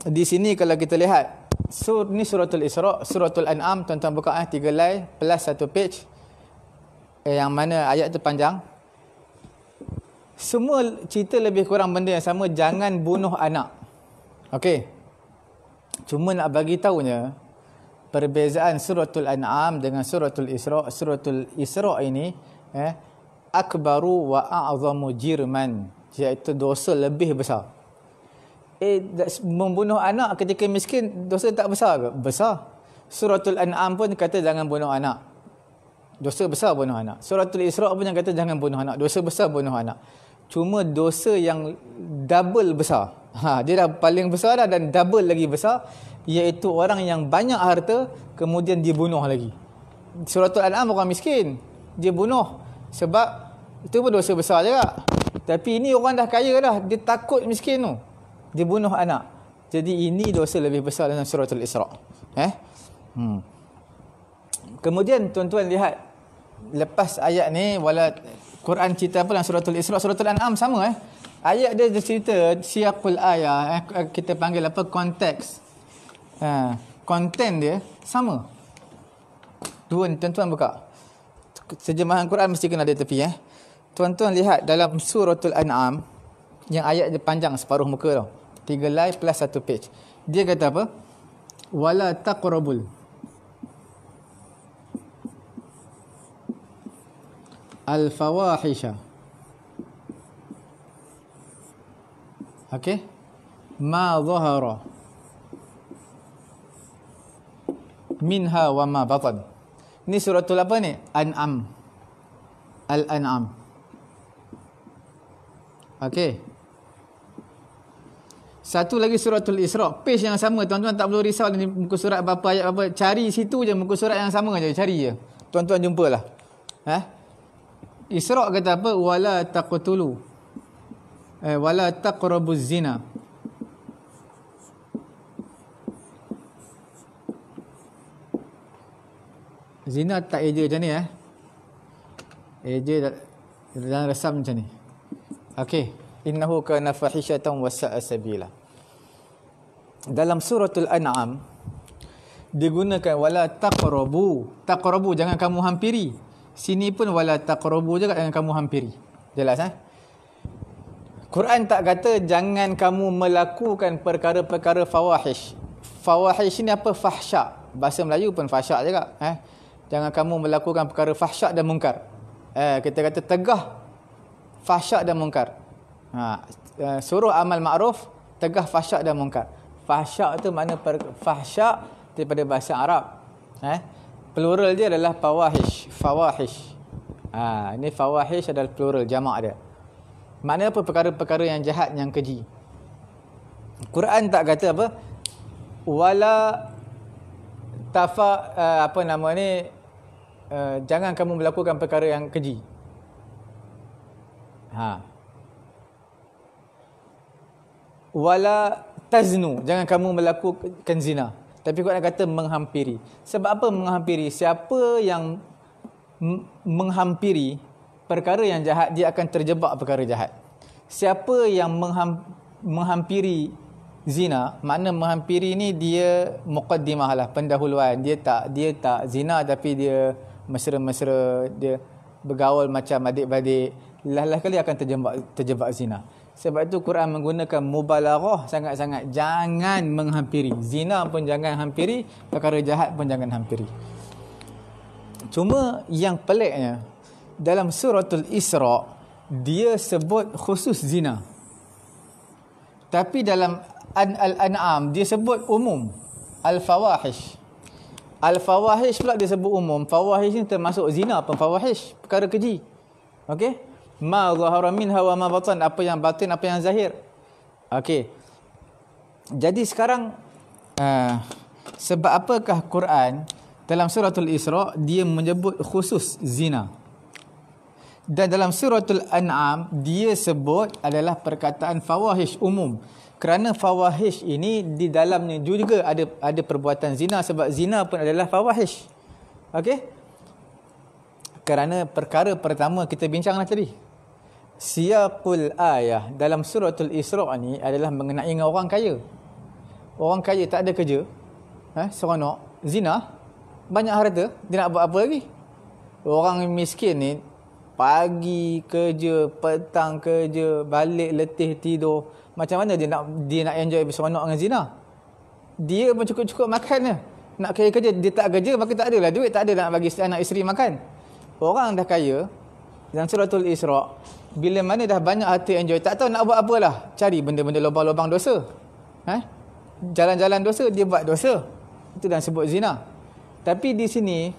di sini kalau kita lihat sur ni suratul Isra, suratul An'am tuan-tuan buka eh tiga lay plus satu page eh, yang mana ayat tu panjang. Semua cerita lebih kurang benda yang sama jangan bunuh anak. Okey. Cuma nak bagi tahunya perbezaan suratul An'am dengan suratul Isra, suratul Isra ini eh, akbaru wa a'zamu jirman iaitu dosa lebih besar eh, membunuh anak ketika miskin dosa tak besar ke? besar suratul an'am pun kata jangan bunuh anak dosa besar bunuh anak suratul isra' pun yang kata jangan bunuh anak dosa besar bunuh anak cuma dosa yang double besar ha, dia dah paling besar dah dan double lagi besar iaitu orang yang banyak harta kemudian dibunuh lagi suratul an'am orang miskin dia bunuh sebab itu pun dosa besar juga tapi ini orang dah kaya dah dia takut miskin tu dia bunuh anak jadi ini dosa lebih besar dalam surah al-isra eh hmm kemudian tuan-tuan lihat lepas ayat ni wala Quran cerita apa dalam surah al-isra surah al-an'am sama eh ayat dia cerita siyaqul ayah eh? eh? kita panggil apa konteks ha konten dia sama tuan tuan buka terjemahan Quran mesti kena ada tepi eh. Tuan-tuan lihat dalam suratul An'am yang ayat dia panjang separuh muka tau. Tiga lay plus satu page. Dia kata apa? Wala taqrabul. Al-fawahisha. Okay. Ma zahara. Minha wa ma batan. Ini suratul apa ni? An'am. Al-An'am. Okey. Satu lagi suratul Isra. Page yang sama. Tuan-tuan tak perlu risau ni muka surat apa ayat berapa. Cari situ je muka surat yang sama je. Cari je. Tuan-tuan jumpalah. Ha? Isra kata apa? Wala taqtulu. Eh, wala taqrabu zina. Wala taqrabu zina. Zina tak eja macam ni eh. Eja dalam resam macam ni. Okey. Innahu kana fahishatan wa sa'a sabila. Dalam suratul An'am digunakan wala taqrabu. Taqrabu jangan kamu hampiri. Sini pun wala taqrabu juga jangan kamu hampiri. Jelas eh? Quran tak kata jangan kamu melakukan perkara-perkara fawahish. Fawahish ni apa? Fahsyak. Bahasa Melayu pun fahsyak juga. Eh? jangan kamu melakukan perkara fahsyat dan mungkar. Eh, kita kata tegah fahsyat dan mungkar. Ha, eh, suruh amal ma'ruf, tegah fahsyat dan mungkar. Fahsyat tu mana per, fahsyat daripada bahasa Arab. Eh, plural dia adalah fawahish. Fawahish. Ha, ini fawahish adalah plural, jamak dia. Mana apa perkara-perkara yang jahat, yang keji. Quran tak kata apa? Wala tafa eh, apa nama ni Eh, jangan kamu melakukan perkara yang keji. Ha. Wala taznu, jangan kamu melakukan zina. Tapi Quran kata menghampiri. Sebab apa menghampiri? Siapa yang menghampiri perkara yang jahat, dia akan terjebak perkara jahat. Siapa yang menghampiri zina, makna menghampiri ni dia muqaddimah lah, pendahuluan. Dia tak, dia tak zina tapi dia mesra-mesra dia bergaul macam adik-beradik lah-lah kali akan terjebak terjebak zina sebab itu Quran menggunakan mubalaghah sangat-sangat jangan menghampiri zina pun jangan hampiri perkara jahat pun jangan hampiri cuma yang peliknya dalam suratul Isra dia sebut khusus zina tapi dalam an al-an'am dia sebut umum al-fawahish Al-fawahish pula dia sebut umum. Fawahish ni termasuk zina pun fawahish. Perkara keji. Okey. Ma zahara minha wa ma batan. Apa yang batin, apa yang zahir. Okey. Jadi sekarang... Uh, sebab apakah Quran dalam suratul Isra dia menyebut khusus zina? Dan dalam suratul An'am dia sebut adalah perkataan fawahish umum kerana fawahish ini di dalamnya juga ada ada perbuatan zina sebab zina pun adalah fawahish. Okey? Kerana perkara pertama kita bincanglah tadi. Siyaqul ayah dalam suratul Isra' ni adalah mengenai dengan orang kaya. Orang kaya tak ada kerja. Eh, seronok. Zina. Banyak harta. Dia nak buat apa lagi? Orang miskin ni pagi kerja, petang kerja, balik letih tidur macam mana dia nak dia nak enjoy bersenang dengan zina dia pun cukup-cukup makan nak kaya kerja dia tak kerja maka tak adalah duit tak ada nak bagi anak isteri makan orang dah kaya dan suratul isra bila mana dah banyak hati enjoy tak tahu nak buat apa lah cari benda-benda lubang-lubang dosa ha jalan-jalan dosa dia buat dosa itu dah sebut zina tapi di sini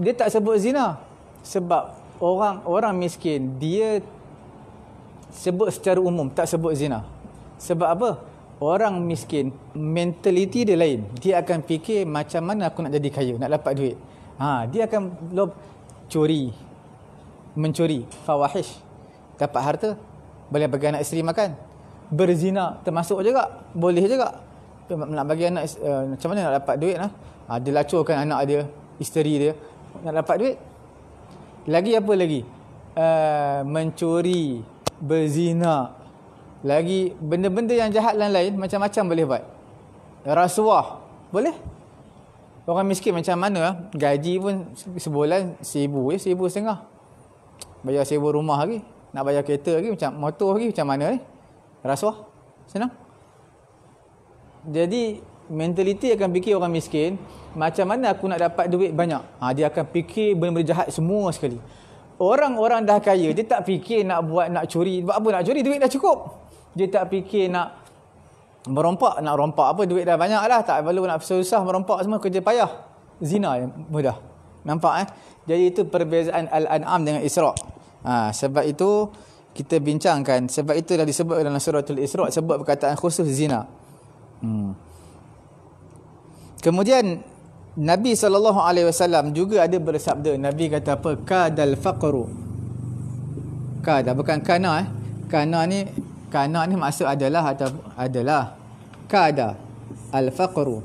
dia tak sebut zina sebab orang orang miskin dia sebut secara umum tak sebut zina sebab apa orang miskin mentaliti dia lain dia akan fikir macam mana aku nak jadi kaya nak dapat duit ha dia akan lob curi mencuri fawahish dapat harta boleh bagi anak isteri makan berzina termasuk juga boleh juga nak bagi anak uh, macam mana nak dapat duit lah ha, dia lacurkan anak dia isteri dia nak dapat duit lagi apa lagi uh, mencuri berzina lagi benda-benda yang jahat lain-lain macam-macam boleh buat rasuah boleh orang miskin macam mana ah? gaji pun sebulan seibu je eh, seibu setengah bayar sewa rumah lagi nak bayar kereta lagi macam motor lagi macam mana eh? rasuah senang jadi mentaliti akan fikir orang miskin macam mana aku nak dapat duit banyak ha, dia akan fikir benda-benda jahat semua sekali Orang-orang dah kaya Dia tak fikir nak buat Nak curi Buat apa nak curi Duit dah cukup Dia tak fikir nak Merompak Nak rompak apa Duit dah banyak lah Tak perlu nak susah Merompak semua kerja payah Zina yang mudah Nampak eh Jadi itu perbezaan Al-An'am dengan Israq ha, Sebab itu Kita bincangkan Sebab itu dah disebut Dalam suratul Al-Israq Sebab perkataan khusus zina hmm. Kemudian Nabi saw juga ada bersabda Nabi kata apa kadal faqru kad bukan kana eh kana ni kana ni maksud adalah atau adalah kada al faqru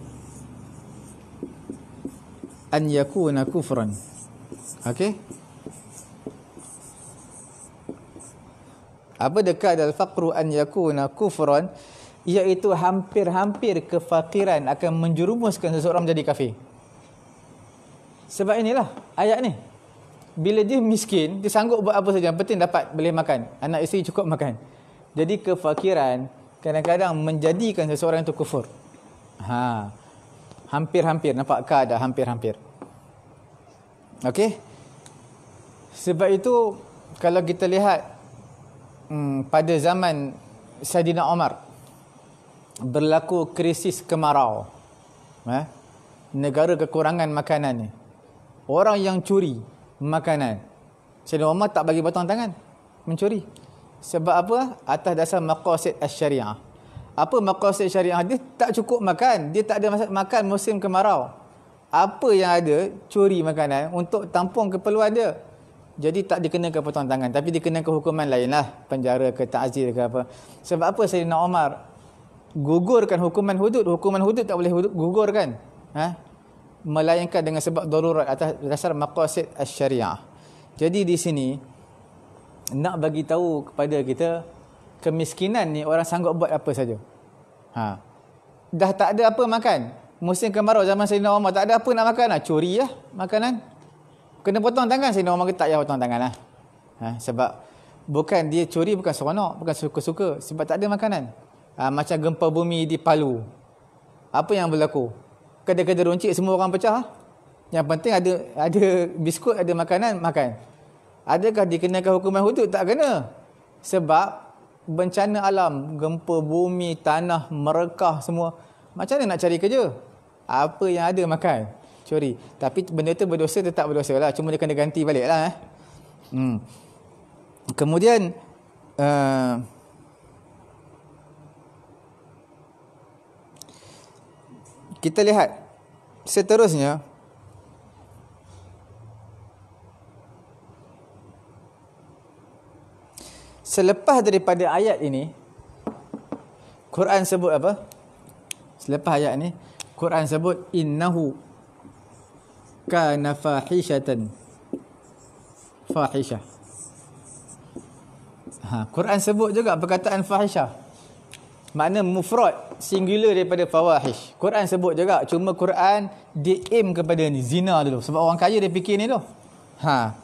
an yakuna kufran okey apa dekat al faqru an yakuna kufran iaitu hampir-hampir kefakiran akan menjerumuskan seseorang menjadi kafir sebab inilah ayat ni. Bila dia miskin, dia sanggup buat apa saja. penting dapat boleh makan. Anak isteri cukup makan. Jadi kefakiran kadang-kadang menjadikan seseorang itu kufur. Ha. Hampir-hampir. Nampak ke ada hampir-hampir. Okey. Sebab itu kalau kita lihat hmm, pada zaman Sayyidina Omar berlaku krisis kemarau. Eh? Negara kekurangan makanan ni orang yang curi makanan. Sayyidina Umar tak bagi batang tangan. Mencuri. Sebab apa? Atas dasar maqasid syariah. Apa maqasid syariah? Dia tak cukup makan. Dia tak ada masa makan musim kemarau. Apa yang ada, curi makanan untuk tampung keperluan dia. Jadi tak dikenakan potong tangan. Tapi dikenakan hukuman lah, Penjara ke ta'zir ke apa. Sebab apa Sayyidina Umar gugurkan hukuman hudud. Hukuman hudud tak boleh gugurkan. Ha? melayangkan dengan sebab darurat atas dasar maqasid syariah. Jadi di sini nak bagi tahu kepada kita kemiskinan ni orang sanggup buat apa saja. Ha. Dah tak ada apa makan. Musim kemarau zaman Sayyidina Umar tak ada apa nak makan lah. Curi lah makanan. Kena potong tangan Sayyidina Umar kata tak potong tangan lah. Ha. Sebab bukan dia curi bukan seronok. Bukan suka-suka. Sebab tak ada makanan. Ha. Macam gempa bumi di Palu. Apa yang berlaku? kedai-kedai runcit semua orang pecah. Lah. Yang penting ada ada biskut, ada makanan, makan. Adakah dikenakan hukuman hudud? Tak kena. Sebab bencana alam, gempa bumi, tanah, merekah semua. Macam mana nak cari kerja? Apa yang ada makan? Curi. Tapi benda tu berdosa tetap berdosa lah. Cuma dia kena ganti balik lah. Eh. Hmm. Kemudian... Uh, kita lihat seterusnya selepas daripada ayat ini Quran sebut apa selepas ayat ini Quran sebut innahu kana fahishatan fahisha ha Quran sebut juga perkataan fahisha mana mufrad singular daripada fawahish. Quran sebut juga cuma Quran dia aim kepada ni zina dulu sebab orang kaya dia fikir ni tu. Ha.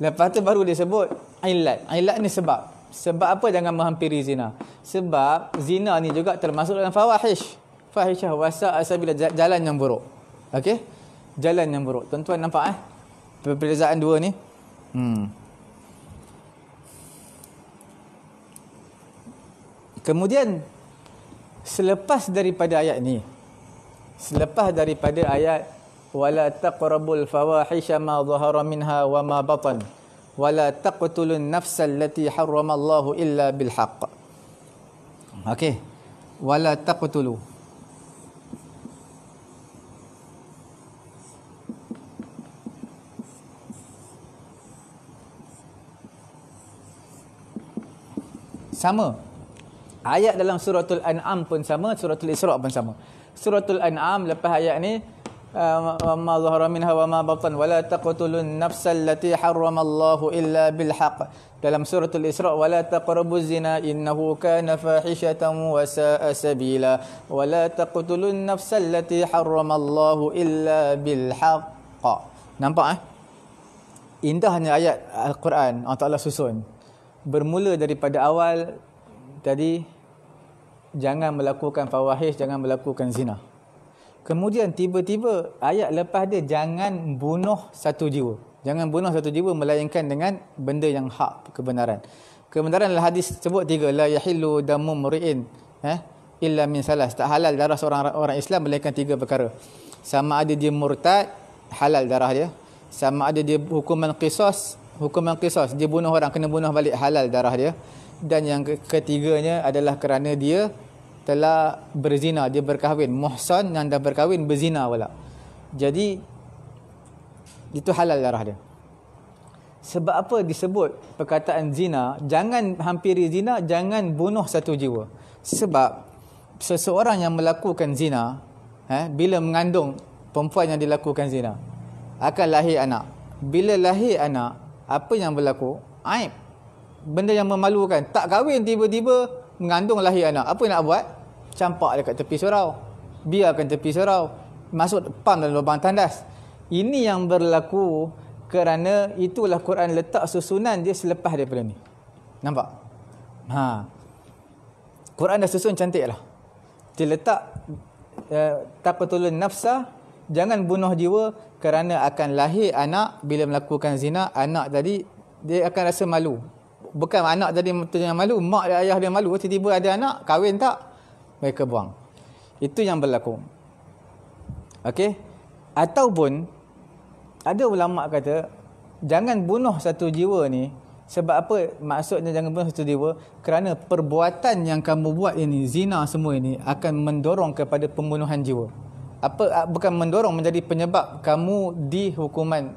Lepas tu baru dia sebut ilat. Ilat ni sebab. Sebab apa jangan menghampiri zina? Sebab zina ni juga termasuk dalam fawahish. Fahishah wasa bila jalan yang buruk. Okey? Jalan yang buruk. Tuan-tuan nampak eh? Perbezaan dua ni. Hmm. Kemudian selepas daripada ayat ni selepas daripada ayat wala taqrabul fawahisha ma zahara minha wa ma batan wala taqtulun nafsal lati harramallahu illa bil haqq okey wala taqtulu sama Ayat dalam suratul An'am pun sama, suratul Isra' pun sama. Suratul An'am lepas ayat ni uh, ma zahara minha wa ma batan wala taqtulun nafsa allati harramallahu illa bil haqq. Dalam suratul Isra' wala taqrabuz zina innahu kana fahishatan wa sa'a sabila wala taqtulun nafsa allati harramallahu illa bil haqq. Nampak eh? Indahnya ayat Al-Quran Allah Taala susun. Bermula daripada awal tadi jangan melakukan fawahish, jangan melakukan zina. Kemudian tiba-tiba ayat lepas dia jangan bunuh satu jiwa. Jangan bunuh satu jiwa melainkan dengan benda yang hak kebenaran. Kebenaran adalah hadis sebut tiga la yahillu damu mri'in eh illa min salas. Tak halal darah seorang orang Islam melainkan tiga perkara. Sama ada dia murtad, halal darah dia. Sama ada dia hukuman qisas, hukuman qisas. Dia bunuh orang kena bunuh balik halal darah dia. Dan yang ketiganya adalah kerana dia telah berzina dia berkahwin muhsan yang dah berkahwin berzina pula jadi itu halal darah dia sebab apa disebut perkataan zina jangan hampiri zina jangan bunuh satu jiwa sebab seseorang yang melakukan zina eh, bila mengandung perempuan yang dilakukan zina akan lahir anak bila lahir anak apa yang berlaku aib benda yang memalukan tak kahwin tiba-tiba mengandung lahir anak apa nak buat campak dekat tepi surau biarkan tepi surau masuk depan dalam lubang tandas ini yang berlaku kerana itulah Quran letak susunan dia selepas daripada ni nampak ha Quran dah susun cantik lah dia letak uh, eh, takutulun nafsa jangan bunuh jiwa kerana akan lahir anak bila melakukan zina anak tadi dia akan rasa malu bukan anak jadi malu mak dan ayah dia malu oh, tiba-tiba ada anak kahwin tak mereka buang itu yang berlaku okey ataupun ada ulama kata jangan bunuh satu jiwa ni sebab apa maksudnya jangan bunuh satu jiwa kerana perbuatan yang kamu buat ini zina semua ini akan mendorong kepada pembunuhan jiwa apa bukan mendorong menjadi penyebab kamu dihukuman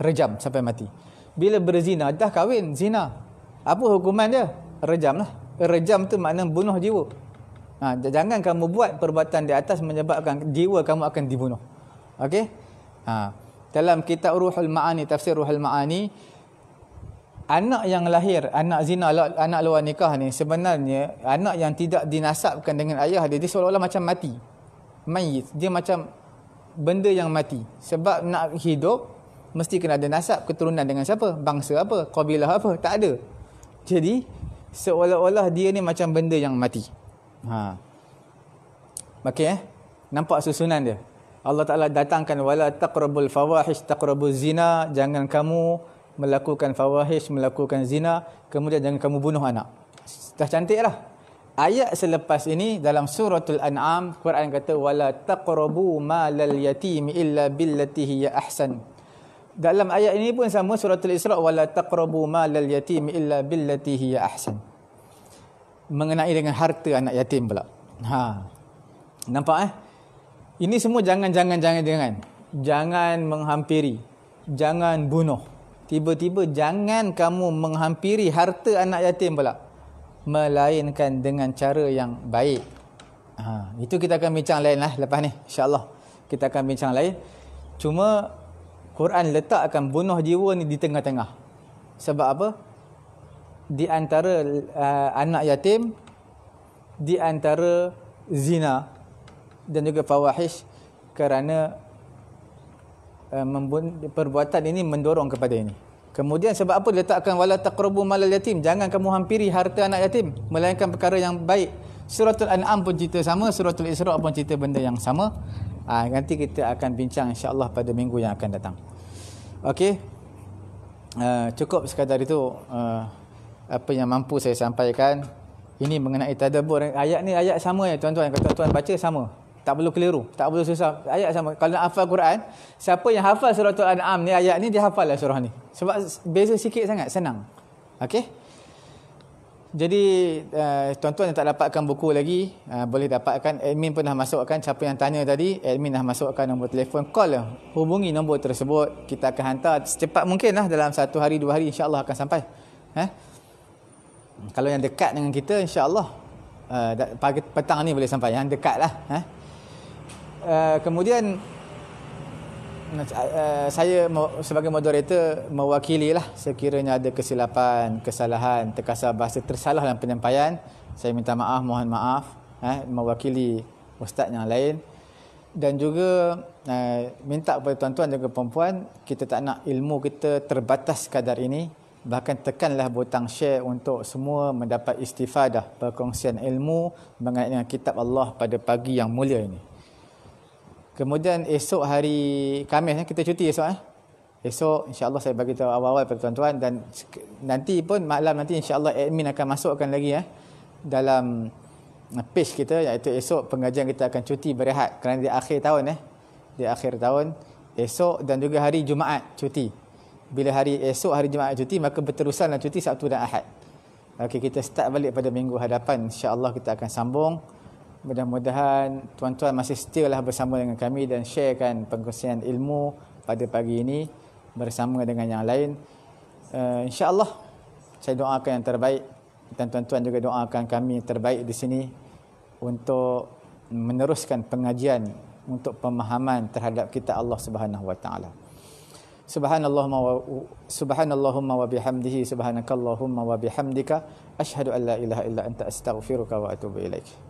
rejam sampai mati bila berzina dah kahwin zina apa hukuman dia? Rejam lah. Rejam tu makna bunuh jiwa. Ha, jangan kamu buat perbuatan di atas menyebabkan jiwa kamu akan dibunuh. Okey? Ha. Dalam kitab Ruhul Ma'ani, tafsir Ruhul Ma'ani, anak yang lahir, anak zina, anak luar nikah ni, sebenarnya anak yang tidak dinasabkan dengan ayah dia, dia seolah-olah macam mati. Mayit. Dia macam benda yang mati. Sebab nak hidup, mesti kena ada nasab keturunan dengan siapa? Bangsa apa? Kabilah apa? Tak ada jadi seolah-olah dia ni macam benda yang mati. Ha. Okey eh. Nampak susunan dia. Allah Taala datangkan wala taqrabul fawahish taqrabuz zina, jangan kamu melakukan fawahish, melakukan zina, kemudian jangan kamu bunuh anak. Dah cantik lah. Ayat selepas ini dalam suratul An'am, Quran kata wala taqrabu malal yatim illa billati hiya ahsan dalam ayat ini pun sama surah al-isra wala taqrabu malal yatim illa billati hiya ahsan mengenai dengan harta anak yatim pula ha nampak eh ini semua jangan jangan jangan jangan jangan menghampiri jangan bunuh tiba-tiba jangan kamu menghampiri harta anak yatim pula melainkan dengan cara yang baik ha itu kita akan bincang lainlah lepas ni Insya Allah kita akan bincang lain cuma Quran akan bunuh jiwa ni di tengah-tengah. Sebab apa? Di antara uh, anak yatim, di antara zina dan juga fawahish kerana uh, perbuatan ini mendorong kepada ini. Kemudian sebab apa letakkan wala taqrabu malal yatim? Jangan kamu hampiri harta anak yatim melainkan perkara yang baik. Suratul An'am pun cerita sama, Suratul Isra pun cerita benda yang sama. Ha, nanti kita akan bincang insya-Allah pada minggu yang akan datang. Okey. Uh, cukup sekadar itu uh, apa yang mampu saya sampaikan. Ini mengenai tadabbur. Ayat ni ayat sama ya tuan-tuan. Kalau tuan-tuan baca sama. Tak perlu keliru, tak perlu susah. Ayat sama. Kalau nak hafal Quran, siapa yang hafal surah Al-An'am ni ayat ni dia hafal lah surah ni. Sebab beza sikit sangat, senang. Okey. Jadi eh, tuan-tuan uh, yang tak dapatkan buku lagi uh, boleh dapatkan admin pernah masukkan siapa yang tanya tadi admin dah masukkan nombor telefon call lah. hubungi nombor tersebut kita akan hantar secepat mungkin lah dalam satu hari dua hari insyaAllah akan sampai eh? kalau yang dekat dengan kita insyaAllah uh, petang ni boleh sampai yang dekat lah eh? uh, kemudian saya sebagai moderator mewakili lah sekiranya ada kesilapan, kesalahan, terkasar bahasa tersalah dalam penyampaian, saya minta maaf, mohon maaf eh, mewakili ustaz yang lain dan juga uh, minta kepada tuan-tuan dan juga perempuan kita tak nak ilmu kita terbatas kadar ini bahkan tekanlah butang share untuk semua mendapat istifadah perkongsian ilmu mengenai kitab Allah pada pagi yang mulia ini Kemudian esok hari Khamis eh, kita cuti esok eh. Esok insya-Allah saya bagi tahu awal-awal kepada tuan-tuan dan nanti pun malam nanti insya-Allah admin akan masukkan lagi eh dalam eh, page kita iaitu esok pengajian kita akan cuti berehat kerana di akhir tahun eh. Di akhir tahun esok dan juga hari Jumaat cuti. Bila hari esok hari Jumaat cuti maka berterusanlah cuti Sabtu dan Ahad. Okey kita start balik pada minggu hadapan insya-Allah kita akan sambung. Mudah-mudahan tuan-tuan masih still lah bersama dengan kami dan sharekan pengkongsian ilmu pada pagi ini bersama dengan yang lain. Uh, InsyaAllah saya doakan yang terbaik dan tuan-tuan juga doakan kami yang terbaik di sini untuk meneruskan pengajian untuk pemahaman terhadap kita Allah Subhanahu Wa Taala. Subhanallahumma wa subhanallahumma wa bihamdihi subhanakallahumma wa bihamdika ashhadu an la ilaha illa anta astaghfiruka wa atubu ilaika.